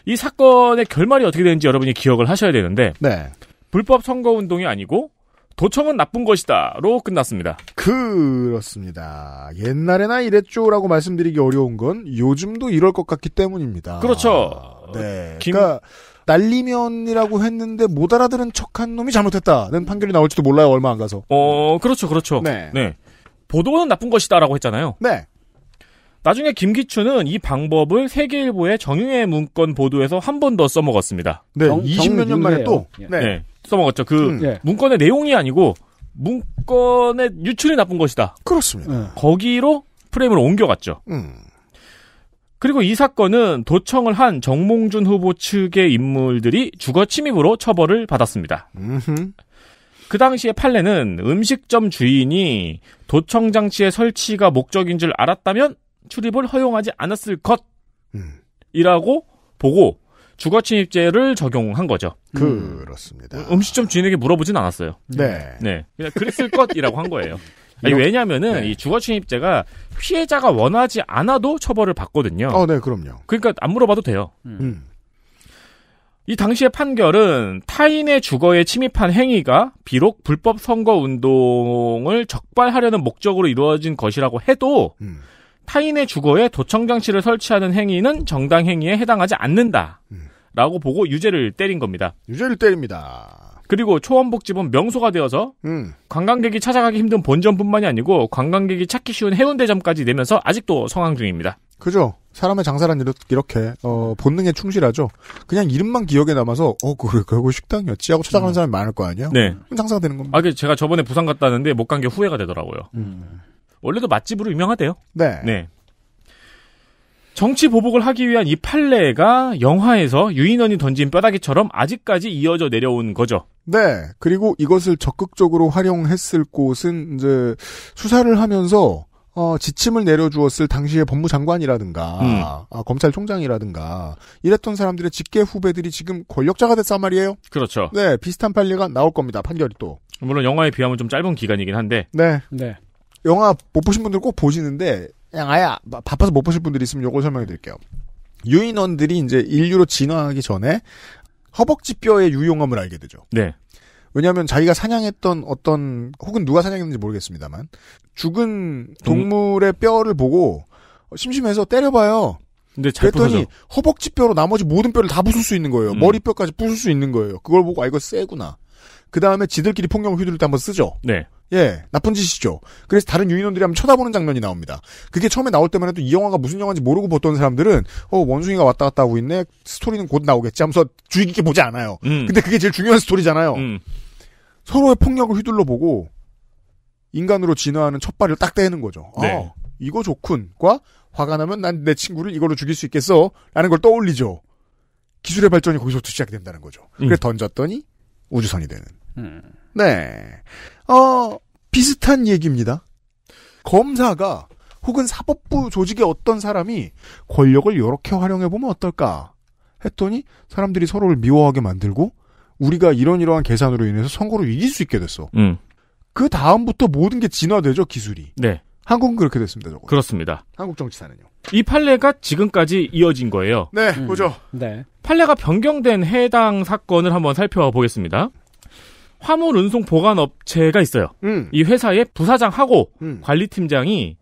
이 사건의 결말이 어떻게 되는지 여러분이 기억을 하셔야 되는데 네. 불법 선거 운동이 아니고 도청은 나쁜 것이다로 끝났습니다. 그렇습니다. 옛날에나 이랬죠라고 말씀드리기 어려운 건 요즘도 이럴 것 같기 때문입니다. 그렇죠. 네. 김... 그러니까 날리면이라고 했는데 못 알아들은 척한 놈이 잘못했다는 판결이 나올지도 몰라요. 얼마 안 가서. 어, 그렇죠, 그렇죠. 네. 네. 보도는 나쁜 것이다라고 했잖아요. 네. 나중에 김기춘은 이 방법을 세계일보의 정유의 문건 보도에서 한 번 더 써먹었습니다. 네, 20몇 년 만에 또. 예. 네. 네. 써먹었죠. 그 음. 예. 문건의 내용이 아니고 문건의 유출이 나쁜 것이다. 그렇습니다. 음. 거기로 프레임을 옮겨갔죠. 음. 그리고 이 사건은 도청을 한 정몽준 후보 측의 인물들이 주거 침입으로 처벌을 받았습니다. 음흠. 그 당시의 판례는 음식점 주인이 도청 장치의 설치가 목적인 줄 알았다면 출입을 허용하지 않았을 음. 것. 이라고 보고 주거침입죄를 적용한 거죠. 그, 음. 그렇습니다. 음, 음식점 주인에게 물어보진 않았어요. 네. 네. 그냥 그랬을 것이라고 한 거예요. 아니, 왜냐면은 네. 이 주거침입죄가 피해자가 원하지 않아도 처벌을 받거든요. 어, 네, 그럼요. 그러니까 안 물어봐도 돼요. 음. 음. 이 당시의 판결은 타인의 주거에 침입한 행위가 비록 불법 선거 운동을 적발하려는 목적으로 이루어진 것이라고 해도 음. 타인의 주거에 도청 장치를 설치하는 행위는 정당 행위에 해당하지 않는다. 라고 보고 유죄를 때린 겁니다. 유죄를 때립니다. 그리고 초원복지본 명소가 되어서 음. 관광객이 찾아가기 힘든 본점뿐만이 아니고 관광객이 찾기 쉬운 해운대점까지 내면서 아직도 성황 중입니다. 그죠? 사람의 장사란 이렇게 어, 본능에 충실하죠. 그냥 이름만 기억에 남아서 어 그래 그거 식당이었지 하고 찾아가는 음. 사람이 많을 거 아니에요? 네. 장사가 되는 겁니다. 아, 그 제가 저번에 부산 갔다 왔는데 못 간 게 후회가 되더라고요. 음. 원래도 맛집으로 유명하대요. 네. 네. 정치 보복을 하기 위한 이 판례가 영화에서 유인원이 던진 뼈다귀처럼 아직까지 이어져 내려온 거죠. 네. 그리고 이것을 적극적으로 활용했을 곳은 이제 수사를 하면서 어, 지침을 내려주었을 당시의 법무장관이라든가 음. 아, 검찰총장이라든가 이랬던 사람들의 직계 후배들이 지금 권력자가 됐단 말이에요. 그렇죠. 네, 비슷한 판례가 나올 겁니다. 판결이 또. 물론 영화에 비하면 좀 짧은 기간이긴 한데. 네. 네. 영화 못 보신 분들 꼭 보시는데 그냥 아예 바빠서 못 보실 분들이 있으면 요걸 설명해 드릴게요. 유인원들이 이제 인류로 진화하기 전에 허벅지 뼈의 유용함을 알게 되죠. 네. 왜냐하면 자기가 사냥했던 어떤 혹은 누가 사냥했는지 모르겠습니다만 죽은 동물의 뼈를 보고 심심해서 때려봐요. 근데 그랬더니 부서져. 허벅지 뼈로 나머지 모든 뼈를 다 부술 수 있는 거예요. 음. 머리 뼈까지 부술 수 있는 거예요. 그걸 보고 아 이거 세구나. 그 다음에 지들끼리 폭력을 휘두를 때 한번 쓰죠. 네. 예, 나쁜 짓이죠. 그래서 다른 유인원들이 한번 쳐다보는 장면이 나옵니다. 그게 처음에 나올 때만 해도 이 영화가 무슨 영화인지 모르고 보던 사람들은 어 원숭이가 왔다 갔다 하고 있네. 스토리는 곧 나오겠지 하면서 주의 깊게 보지 않아요. 음. 근데 그게 제일 중요한 스토리잖아요. 음. 서로의 폭력을 휘둘러 보고 인간으로 진화하는 첫 발을 딱 떼는 거죠. 아, 네. 아, 이거 좋군과 화가 나면 난 내 친구를 이걸로 죽일 수 있겠어 라는 걸 떠올리죠. 기술의 발전이 거기서부터 시작된다는 거죠. 음. 그래서 던졌더니 우주선이 되는. 음. 네. 어, 비슷한 얘기입니다. 검사가 혹은 사법부 조직의 어떤 사람이 권력을 이렇게 활용해보면 어떨까 했더니 사람들이 서로를 미워하게 만들고 우리가 이런 이러한 계산으로 인해서 선거를 이길 수 있게 됐어. 음. 그 다음부터 모든 게 진화되죠, 기술이. 네. 한국은 그렇게 됐습니다, 저거. 그렇습니다. 한국 정치사는요. 이 판례가 지금까지 이어진 거예요. 네, 음. 보죠. 네. 판례가 변경된 해당 사건을 한번 살펴보겠습니다. 화물 운송 보관 업체가 있어요. 음. 이 회사의 부사장하고 음. 관리팀장이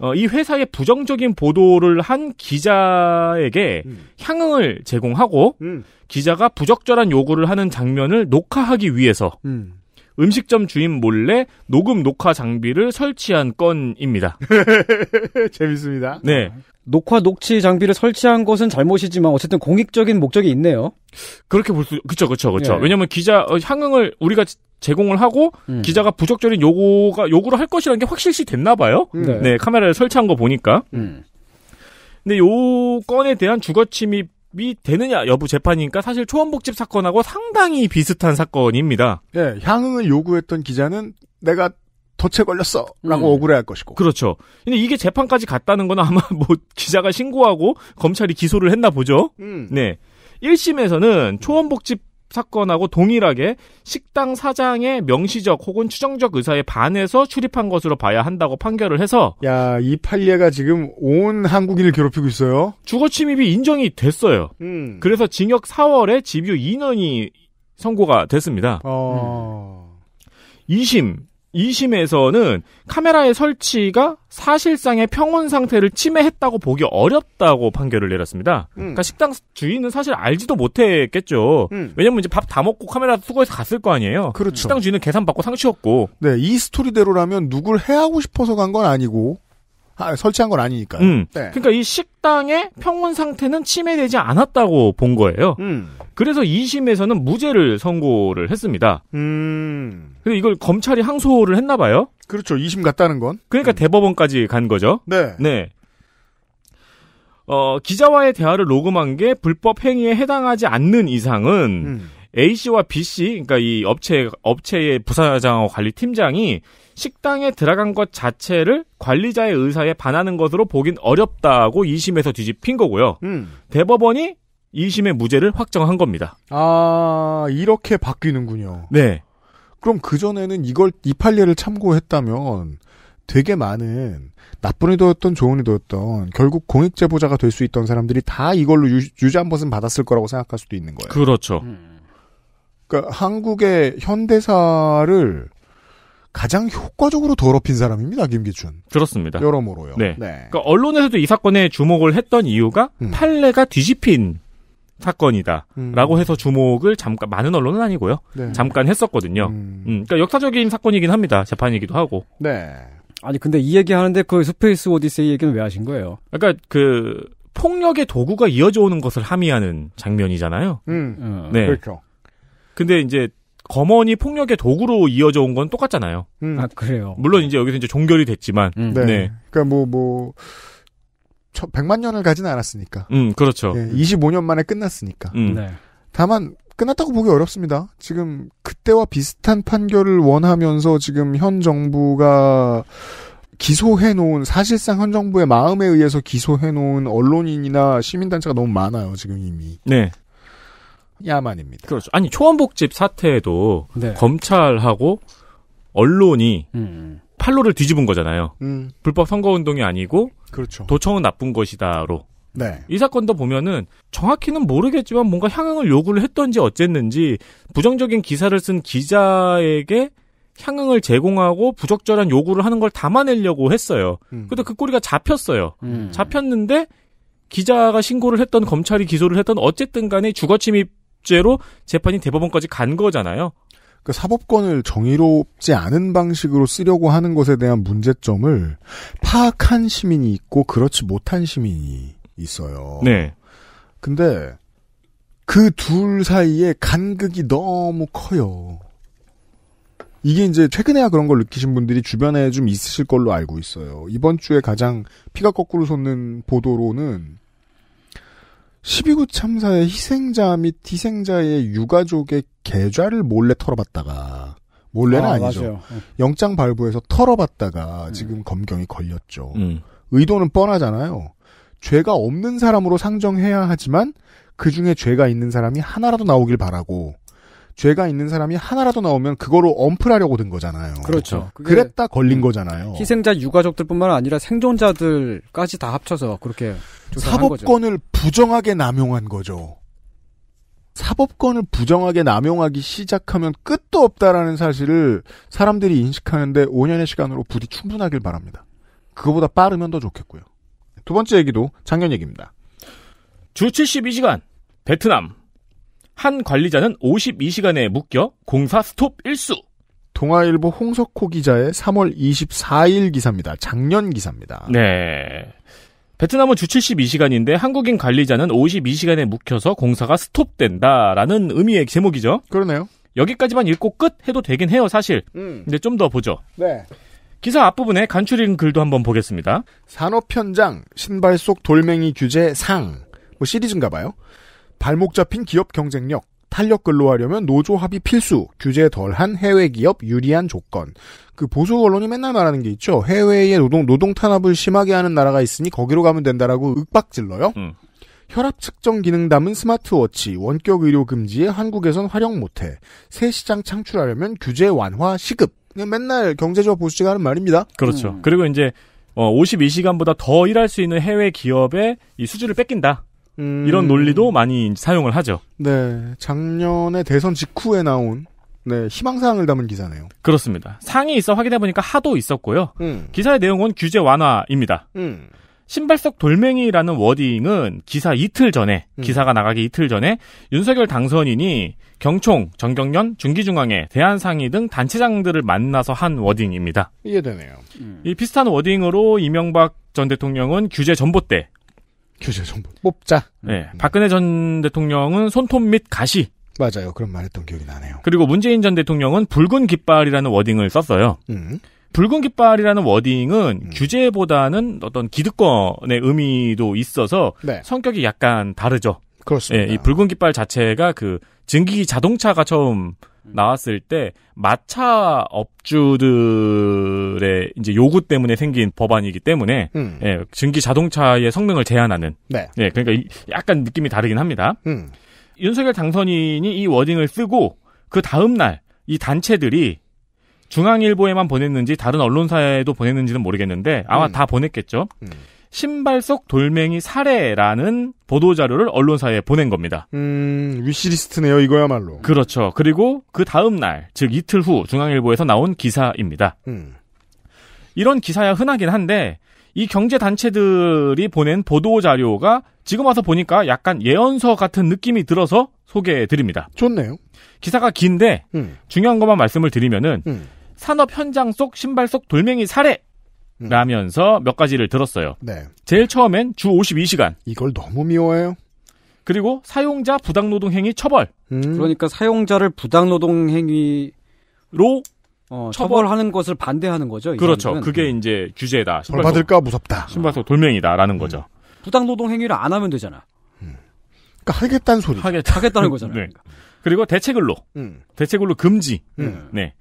어, 이 회사의 부정적인 보도를 한 기자에게 음. 향응을 제공하고 음. 기자가 부적절한 요구를 하는 장면을 녹화하기 위해서 음. 음식점 주인 몰래 녹음 녹화 장비를 설치한 건입니다. 재밌습니다. 네. 녹화 녹취 장비를 설치한 것은 잘못이지만 어쨌든 공익적인 목적이 있네요. 그렇게 볼 수, 그쵸, 그쵸, 그쵸. 예. 왜냐면 기자, 어, 향응을 우리가 제공을 하고 음. 기자가 부적절인 요구가, 요구를 할 것이라는 게 확실시 됐나 봐요. 음. 네. 네. 카메라를 설치한 거 보니까. 음. 근데 요 건에 대한 주거침입 이 되느냐 여부 재판이니까 사실 초원복집 사건하고 상당히 비슷한 사건입니다. 예, 향응을 요구했던 기자는 내가 도체 걸렸어. 라고 음. 억울해할 것이고. 그렇죠. 근데 이게 재판까지 갔다는 건 아마 뭐 기자가 신고하고 검찰이 기소를 했나 보죠. 음. 네. 1심에서는 초원복집 사건하고 동일하게 식당 사장의 명시적 혹은 추정적 의사에 반해서 출입한 것으로 봐야 한다고 판결을 해서 야, 이 판례가 지금 온 한국인을 괴롭히고 있어요. 주거 침입이 인정이 됐어요. 음. 그래서 징역 4월에 집유 2년이 선고가 됐습니다. 어... 음. 2심 2심에서는 카메라의 설치가 사실상의 평온 상태를 침해했다고 보기 어렵다고 판결을 내렸습니다. 음. 그러니까 식당 주인은 사실 알지도 못했겠죠. 음. 왜냐면 이제 밥 다 먹고 카메라 수거해서 갔을 거 아니에요. 그렇죠. 식당 주인은 계산 받고 상치였고. 네, 이 스토리대로라면 누굴 해하고 싶어서 간 건 아니고 아, 설치한 건 아니니까요. 음. 네. 그러니까 이 식당의 평온 상태는 침해되지 않았다고 본 거예요. 음. 그래서 2심에서는 무죄를 선고를 했습니다. 음. 근데 이걸 검찰이 항소를 했나 봐요. 그렇죠. 2심 갔다는 건. 그러니까 음. 대법원까지 간 거죠. 네. 네. 어, 기자와의 대화를 녹음한 게 불법 행위에 해당하지 않는 이상은 음. A 씨와 B 씨, 그러니까 이 업체 업체의 부사장하고 관리 팀장이 식당에 들어간 것 자체를 관리자의 의사에 반하는 것으로 보긴 어렵다고 2심에서 뒤집힌 거고요. 음. 대법원이 2심의 무죄를 확정한 겁니다. 아, 이렇게 바뀌는군요. 네. 그럼 그전에는 이걸, 이 판례를 참고했다면 되게 많은 나쁜 의도였던 좋은 의도였던 결국 공익제보자가 될 수 있던 사람들이 다 이걸로 유, 지한 번은 받았을 거라고 생각할 수도 있는 거예요. 그렇죠. 음. 그러니까 한국의 현대사를 가장 효과적으로 더럽힌 사람입니다, 김기춘. 그렇습니다. 여러모로요. 네. 네. 그러니까 언론에서도 이 사건에 주목을 했던 이유가 음. 판례가 뒤집힌 사건이다라고 음. 해서 주목을 잠깐 많은 언론은 아니고요. 네. 잠깐 했었거든요. 음. 음. 그러니까 역사적인 사건이긴 합니다. 재판이기도 하고. 네. 아니 근데 이 얘기 하는데 그 스페이스 오디세이 얘기는 왜 하신 거예요? 그러니까 그 폭력의 도구가 이어져 오는 것을 함의하는 장면이잖아요. 음. 어. 네. 그렇죠. 근데 이제 검언이 폭력의 도구로 이어져 온 건 똑같잖아요. 음. 아 그래요. 물론 이제 여기서 이제 종결이 됐지만. 음. 네. 네. 그러니까 뭐뭐 뭐... 100만 뭐, 년을 가진 않았으니까. 음, 그렇죠. 예, 25년 만에 끝났으니까. 음. 네. 다만 끝났다고 보기 어렵습니다. 지금 그때와 비슷한 판결을 원하면서 지금 현 정부가 기소해 놓은 사실상 현 정부의 마음에 의해서 기소해 놓은 언론인이나 시민 단체가 너무 많아요, 지금 이미. 네. 야만입니다. 그렇죠. 아니 초원복집 사태에도 네. 검찰하고 언론이 음. 판로를 음. 뒤집은 거잖아요. 음. 불법 선거 운동이 아니고 그렇죠. 도청은 나쁜 것이다로. 네. 이 사건도 보면은 정확히는 모르겠지만 뭔가 향응을 요구를 했던지 어쨌는지 부정적인 기사를 쓴 기자에게 향응을 제공하고 부적절한 요구를 하는 걸 담아내려고 했어요. 음. 근데 그 꼬리가 잡혔어요. 음. 잡혔는데 기자가 신고를 했던 검찰이 기소를 했던 어쨌든 간에 주거침입 실제로 재판이 대법원까지 간 거잖아요. 그 사법권을 정의롭지 않은 방식으로 쓰려고 하는 것에 대한 문제점을 파악한 시민이 있고 그렇지 못한 시민이 있어요. 네. 근데 그 둘 사이에 간극이 너무 커요. 이게 이제 최근에야 그런 걸 느끼신 분들이 주변에 좀 있으실 걸로 알고 있어요. 이번 주에 가장 피가 거꾸로 솟는 보도로는 12구 참사의 희생자 및 희생자의 유가족의 계좌를 몰래 털어봤다가 몰래는 아, 니죠 네. 영장 발부해서 털어봤다가 음. 지금 검경이 걸렸죠. 음. 의도는 뻔하잖아요. 죄가 없는 사람으로 상정해야 하지만 그 중에 죄가 있는 사람이 하나라도 나오길 바라고 죄가 있는 사람이 하나라도 나오면 그거로 엄플하려고 든 거잖아요. 그렇죠. 그렇죠. 그랬다 걸린 거잖아요. 희생자 유가족들뿐만 아니라 생존자들까지 다 합쳐서 그렇게 사법권을 부정하게 남용한 거죠. 사법권을 부정하게 남용하기 시작하면 끝도 없다라는 사실을 사람들이 인식하는데 5년의 시간으로 부디 충분하길 바랍니다. 그거보다 빠르면 더 좋겠고요. 두 번째 얘기도 작년 얘기입니다. 주 72시간 베트남 한 관리자는 52시간에 묶여 공사 스톱 일수. 동아일보 홍석호 기자의 3월 24일 기사입니다. 작년 기사입니다. 네. 베트남은 주 72시간인데 한국인 관리자는 52시간에 묶여서 공사가 스톱된다라는 의미의 제목이죠. 그러네요. 여기까지만 읽고 끝 해도 되긴 해요, 사실. 음. 근데 좀 더 보죠. 네. 기사 앞부분에 간추린 글도 한번 보겠습니다. 산업 현장 신발 속 돌멩이 규제 상. 뭐 시리즈인가 봐요. 발목 잡힌 기업 경쟁력, 탄력 근로하려면 노조 합의 필수, 규제 덜한 해외 기업 유리한 조건. 그 보수 언론이 맨날 말하는 게 있죠. 해외에 노동 노동 탄압을 심하게 하는 나라가 있으니 거기로 가면 된다라고 윽박질러요. 음. 혈압 측정 기능 담은 스마트워치, 원격 의료 금지에 한국에선 활용 못해. 새 시장 창출하려면 규제 완화 시급. 맨날 경제적 보수지가 하는 말입니다. 그렇죠. 음. 그리고 이제 52시간보다 어, 더 일할 수 있는 해외 기업의 이 수주를 뺏긴다. 음... 이런 논리도 많이 사용을 하죠. 네, 작년에 대선 직후에 나온 네, 희망사항을 담은 기사네요. 그렇습니다. 상이 있어 확인해 보니까 하도 있었고요. 음. 기사의 내용은 규제 완화입니다. 음. 신발석 돌멩이라는 워딩은 기사 이틀 전에 음. 기사가 나가기 이틀 전에 윤석열 당선인이 경총, 정경련, 중기중앙회, 대한상의 등 단체장들을 만나서 한 워딩입니다. 이해되네요. 이 비슷한 워딩으로 이명박 전 대통령은 규제 전봇대 규제 정부 뽑자. 네. 박근혜 전 대통령은 손톱 및 가시. 맞아요. 그런 말했던 기억이 나네요. 그리고 문재인 전 대통령은 붉은 깃발이라는 워딩을 썼어요. 음. 붉은 깃발이라는 워딩은 음. 규제보다는 어떤 기득권의 의미도 있어서 네. 성격이 약간 다르죠. 그렇습니다. 예, 이 붉은 깃발 자체가 그 증기 자동차가 처음 음. 나왔을 때 마차 업주들의 이제 요구 때문에 생긴 법안이기 때문에 음. 예, 증기 자동차의 성능을 제한하는 네. 예, 그러니까 약간 느낌이 다르긴 합니다. 음. 윤석열 당선인이 이 워딩을 쓰고 그 다음 날 이 단체들이 중앙일보에만 보냈는지 다른 언론사에도 보냈는지는 모르겠는데 아마 음. 다 보냈겠죠. 음. 신발 속 돌멩이 사례라는 보도자료를 언론사에 보낸 겁니다. 음, 위시리스트네요, 이거야말로. 그렇죠. 그리고 그 다음날, 즉 이틀 후 중앙일보에서 나온 기사입니다. 음. 이런 기사야 흔하긴 한데, 이 경제단체들이 보낸 보도자료가 지금 와서 보니까 약간 예언서 같은 느낌이 들어서 소개해드립니다. 좋네요. 기사가 긴데, 음. 중요한 것만 말씀을 드리면은, 음. 산업 현장 속 신발 속 돌멩이 사례! 음. 라면서 몇 가지를 들었어요. 네. 제일 처음엔 주 52시간. 이걸 너무 미워해요. 그리고 사용자 부당노동 행위 처벌. 음. 그러니까 사용자를 부당노동 행위로 어, 처벌하는 것을 반대하는 거죠. 그렇죠. 사람들은. 그게 음. 이제 규제다. 벌 받을까 무섭다. 신발속 돌멩이다라는 음. 거죠. 부당노동 행위를 안 하면 되잖아. 그러니까 하겠다는 소리. 하겠, 하겠다는 네. 거잖아요. 네. 그리고 대체근로대체근로 금지. 네.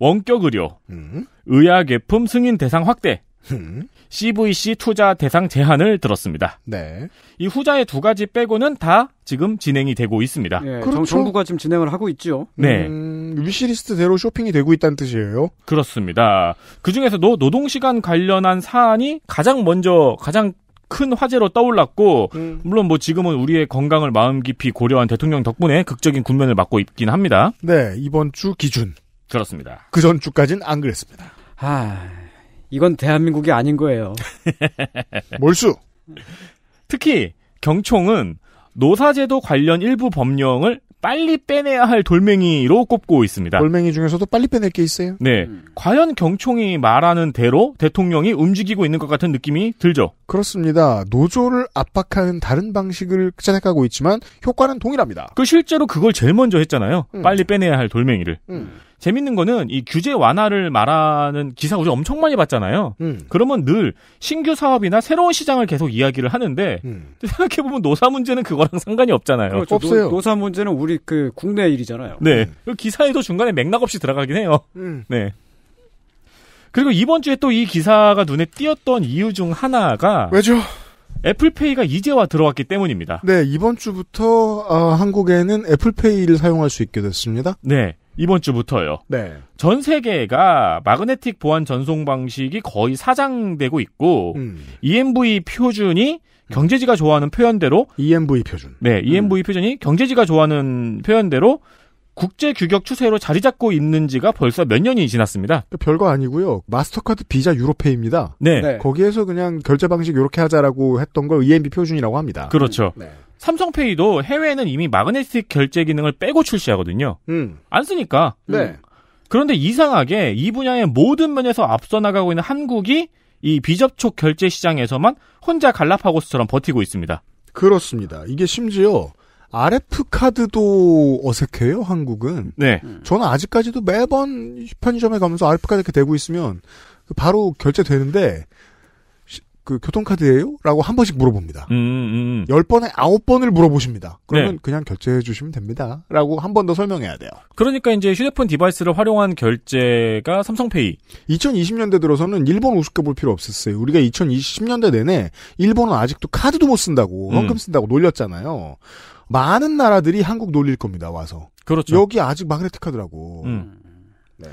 원격 의료, 음. 의약예품 승인 대상 확대, 음. CVC 투자 대상 제한을 들었습니다. 네. 이 후자의 두 가지 빼고는 다 지금 진행이 되고 있습니다. 예, 그렇죠. 정부가 지금 진행을 하고 있죠. 네. 음, 위시리스트대로 쇼핑이 되고 있다는 뜻이에요. 그렇습니다. 그 중에서도 노동시간 관련한 사안이 가장 먼저 가장 큰 화제로 떠올랐고 음. 물론 뭐 지금은 우리의 건강을 마음 깊이 고려한 대통령 덕분에 극적인 국면을 맞고 있긴 합니다. 네, 이번 주 기준. 그렇습니다. 그 전주까진 안 그랬습니다. 아, 이건 대한민국이 아닌 거예요. 몰수. 특히 경총은 노사제도 관련 일부 법령을 빨리 빼내야 할 돌멩이로 꼽고 있습니다. 돌멩이 중에서도 빨리 빼낼 게 있어요. 네. 음. 과연 경총이 말하는 대로 대통령이 움직이고 있는 것 같은 느낌이 들죠. 그렇습니다. 노조를 압박하는 다른 방식을 채택하고 있지만 효과는 동일합니다. 그 실제로 그걸 제일 먼저 했잖아요. 음. 빨리 빼내야 할 돌멩이를. 음. 재밌는 거는 이 규제 완화를 말하는 기사 우리 엄청 많이 봤잖아요. 음. 그러면 늘 신규 사업이나 새로운 시장을 계속 이야기를 하는데 음. 생각해 보면 노사 문제는 그거랑 상관이 없잖아요. 그렇죠. 없어요. 노, 사 문제는 우리 그 국내 일이잖아요. 네. 음. 기사에도 중간에 맥락 없이 들어가긴 해요. 음. 네. 그리고 이번 주에 또 이 기사가 눈에 띄었던 이유 중 하나가 왜죠? 애플페이가 이제와 들어왔기 때문입니다. 네, 이번 주부터 어, 한국에는 애플페이를 사용할 수 있게 됐습니다. 네. 이번 주부터요. 네. 전 세계가 마그네틱 보안 전송 방식이 거의 사장되고 있고 음. EMV 표준이 경제지가 좋아하는 표현대로 EMV 표준. 네, EMV 음. 표준이 경제지가 좋아하는 표현대로 국제 규격 추세로 자리 잡고 있는지가 벌써 몇 년이 지났습니다. 별거 아니고요. 마스터카드 비자 유로페이입니다. 네. 네. 거기에서 그냥 결제 방식 이렇게 하자라고 했던 걸 e m v 표준이라고 합니다. 그렇죠. 네. 삼성페이도 해외에는 이미 마그네틱 결제 기능을 빼고 출시하거든요. 음. 안 쓰니까. 네. 음. 그런데 이상하게 이 분야의 모든 면에서 앞서 나가고 있는 한국이 이 비접촉 결제 시장에서만 혼자 갈라파고스처럼 버티고 있습니다. 그렇습니다. 이게 심지어 RF 카드도 어색해요, 한국은. 네. 저는 아직까지도 매번 편의점에 가면서 RF 카드 이렇게 대고 있으면 바로 결제되는데 그 교통카드예요? 라고 한 번씩 물어봅니다. 음, 음. 10번에 9번을 물어보십니다. 그러면 네. 그냥 결제해 주시면 됩니다. 라고 한 번 더 설명해야 돼요. 그러니까 이제 휴대폰 디바이스를 활용한 결제가 삼성페이. 2020년대 들어서는 일본 우습게 볼 필요 없었어요. 우리가 2020년대 내내 일본은 아직도 카드도 못 쓴다고, 현금 음. 쓴다고 놀렸잖아요. 많은 나라들이 한국 놀릴 겁니다. 와서. 그렇죠. 여기 아직 마그네틱 카드라고. 음. 네.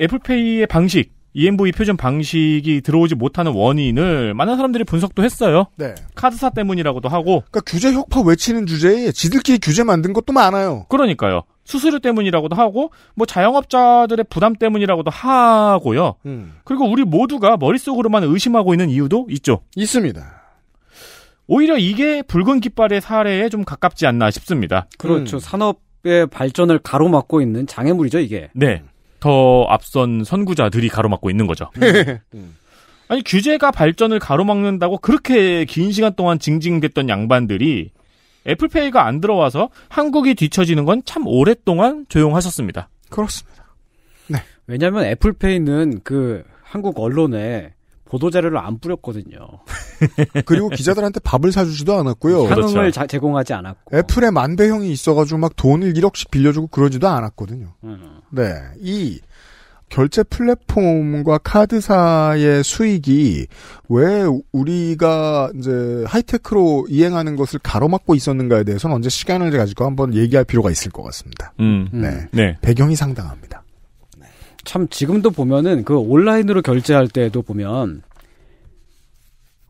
애플페이의 방식 EMV 표준 방식이 들어오지 못하는 원인을 많은 사람들이 분석도 했어요. 네. 카드사 때문이라고도 하고. 그러니까 규제 혁파 외치는 주제에 지들끼리 규제 만든 것도 많아요. 그러니까요. 수수료 때문이라고도 하고 뭐 자영업자들의 부담 때문이라고도 하고요. 음. 그리고 우리 모두가 머릿속으로만 의심하고 있는 이유도 있죠. 있습니다. 오히려 이게 붉은 깃발의 사례에 좀 가깝지 않나 싶습니다. 그렇죠. 음. 산업의 발전을 가로막고 있는 장애물이죠, 이게. 네. 더 앞선 선구자들이 가로막고 있는 거죠. 음. 음. 아니 규제가 발전을 가로막는다고 그렇게 긴 시간 동안 징징댔던 양반들이 애플페이가 안 들어와서 한국이 뒤처지는 건 참 오랫동안 조용하셨습니다. 그렇습니다. 네. 왜냐하면 애플페이는 그 한국 언론에 보도자료를 안 뿌렸거든요. 그리고 기자들한테 밥을 사주지도 않았고요. 상응을 그렇죠. 제공하지 않았고. 애플에 만배형이 있어가지고 막 돈을 1억씩 빌려주고 그러지도 않았거든요. 음. 네. 이 결제 플랫폼과 카드사의 수익이 왜 우리가 이제 하이테크로 이행하는 것을 가로막고 있었는가에 대해서는 언제 시간을 가지고 한번 얘기할 필요가 있을 것 같습니다. 음. 네. 음. 네. 배경이 상당합니다. 참 지금도 보면은 그 온라인으로 결제할 때도 보면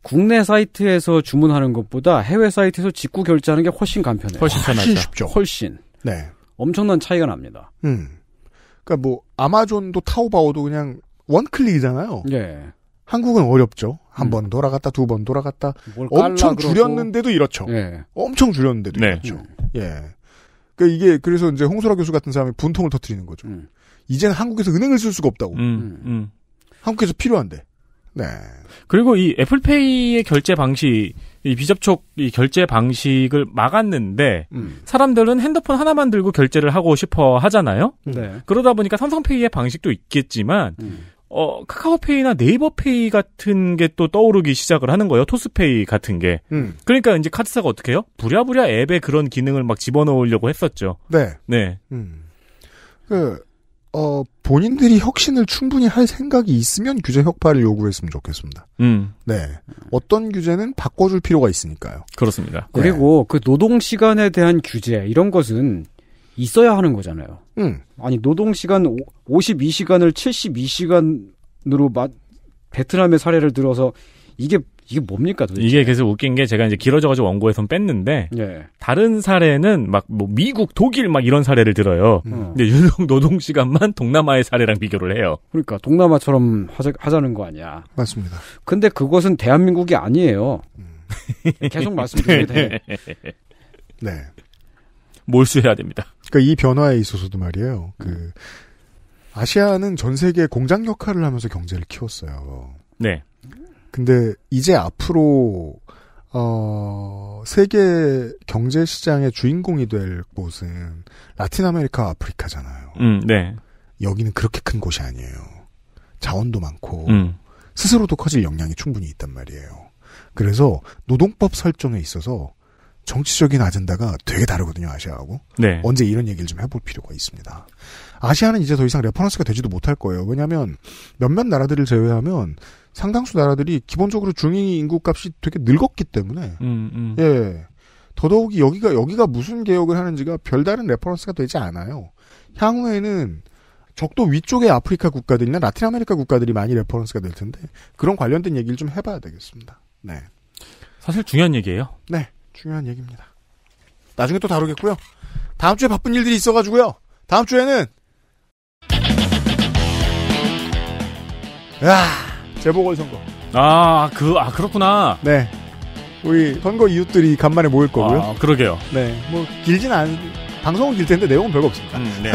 국내 사이트에서 주문하는 것보다 해외 사이트에서 직구 결제하는 게 훨씬 간편해요. 훨씬 편하죠. 훨씬 쉽죠. 훨씬. 네. 엄청난 차이가 납니다. 음. 그러니까 뭐 아마존도 타오바오도 그냥 원클릭이잖아요. 예. 한국은 어렵죠. 한번 음. 돌아갔다 두 번 돌아갔다 엄청 줄였는데도 이렇죠. 예. 엄청 줄였는데도 네. 이렇죠. 음. 예. 그러니까 이게 그래서 이제 홍소라 교수 같은 사람이 분통을 터트리는 거죠. 음. 이제는 한국에서 은행을 쓸 수가 없다고. 음. 음. 음. 한국에서 필요한데. 네. 그리고 이 애플페이의 결제 방식, 이 비접촉 이 결제 방식을 막았는데 음. 사람들은 핸드폰 하나만 들고 결제를 하고 싶어 하잖아요. 네. 그러다 보니까 삼성페이의 방식도 있겠지만 음. 어, 카카오페이나 네이버페이 같은 게 또 떠오르기 시작을 하는 거예요. 토스페이 같은 게. 음. 그러니까 이제 카드사가 어떻게 해요? 부랴부랴 앱에 그런 기능을 막 집어넣으려고 했었죠. 네. 네. 음. 그 어, 본인들이 혁신을 충분히 할 생각이 있으면 규제 혁파를 요구했으면 좋겠습니다. 음. 네. 어떤 규제는 바꿔줄 필요가 있으니까요. 그렇습니다. 네. 그리고 그 노동 시간에 대한 규제, 이런 것은 있어야 하는 거잖아요. 음. 아니, 노동 시간 52시간을 72시간으로 마, 베트남의 사례를 들어서 이게 이게 뭡니까 도대체? 이게 계속 웃긴 게 제가 이제 길어져가지고 원고에선 뺐는데 예. 다른 사례는 막 뭐 미국, 독일 막 이런 사례를 들어요. 음. 근데 유동 노동 시간만 동남아의 사례랑 비교를 해요. 그러니까 동남아처럼 하자, 하자는 거 아니야. 맞습니다. 근데 그것은 대한민국이 아니에요. 음. 계속 말씀드리게 돼. 네. 몰수해야 됩니다. 그러니까 이 변화에 있어서도 말이에요. 그 음. 아시아는 전 세계 공장 역할을 하면서 경제를 키웠어요. 네. 근데 이제 앞으로 어, 세계 경제 시장의 주인공이 될 곳은 라틴 아메리카, 아프리카잖아요. 음, 네. 여기는 그렇게 큰 곳이 아니에요. 자원도 많고 음. 스스로도 커질 역량이 충분히 있단 말이에요. 그래서 노동법 설정에 있어서 정치적인 아젠다가 되게 다르거든요, 아시아하고. 네. 언제 이런 얘기를 좀 해볼 필요가 있습니다. 아시아는 이제 더 이상 레퍼런스가 되지도 못할 거예요. 왜냐하면 몇몇 나라들을 제외하면 상당수 나라들이 기본적으로 중위 인구 값이 되게 늙었기 때문에 음, 음. 예 더더욱이 여기가 여기가 무슨 개혁을 하는지가 별다른 레퍼런스가 되지 않아요. 향후에는 적도 위쪽의 아프리카 국가들이나 라틴 아메리카 국가들이 많이 레퍼런스가 될 텐데 그런 관련된 얘기를 좀 해봐야 되겠습니다. 네. 사실 중요한 얘기예요. 네, 중요한 얘기입니다. 나중에 또 다루겠고요. 다음 주에 바쁜 일들이 있어가지고요. 다음 주에는 야. 재보궐선거. 아, 그, 아, 그렇구나. 네. 우리 선거 이웃들이 간만에 모일 거고요. 아, 그러게요. 네. 뭐, 길진 않, 방송은 길 텐데 내용은 별거 없습니다. 음, 네.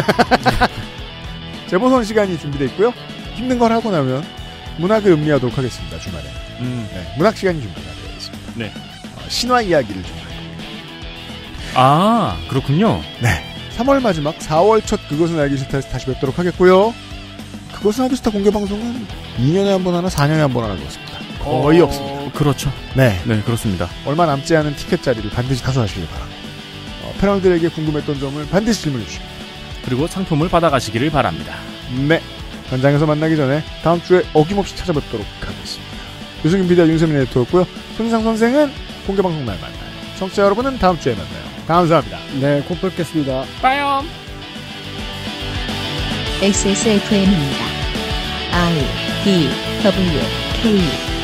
재보선 시간이 준비되어 있고요. 힘든 걸 하고 나면 문학을 음미하도록 하겠습니다, 주말에. 음. 네. 문학 시간이 준비되어 있습니다. 네. 어, 신화 이야기를 준비할 겁니다. 아, 그렇군요. 네. 3월 마지막, 4월 첫 그것은 알기 싫다에서 다시 뵙도록 하겠고요. 로스나비스타 공개 방송은 2년에 한 번 하나 4년에 한 번 하는 것 같습니다. 거의 어... 없습니다. 그렇죠. 네. 네, 그렇습니다. 얼마 남지 않은 티켓 자리를 반드시 타소하시길 바랍니다. 어, 패널들에게 궁금했던 점을 반드시 질문해 주십시오. 그리고 상품을 받아가시기를 바랍니다. 네. 현장에서 만나기 전에 다음 주에 어김없이 찾아뵙도록 하겠습니다. 유승균 비디오 윤세민 에디터였고요. 손상 선생은 공개방송 날 만나요. 청취자 여러분은 다음 주에 만나요. 감사합니다. 네, 곧 뵙겠습니다. 빠염! XSFM입니다. I D W K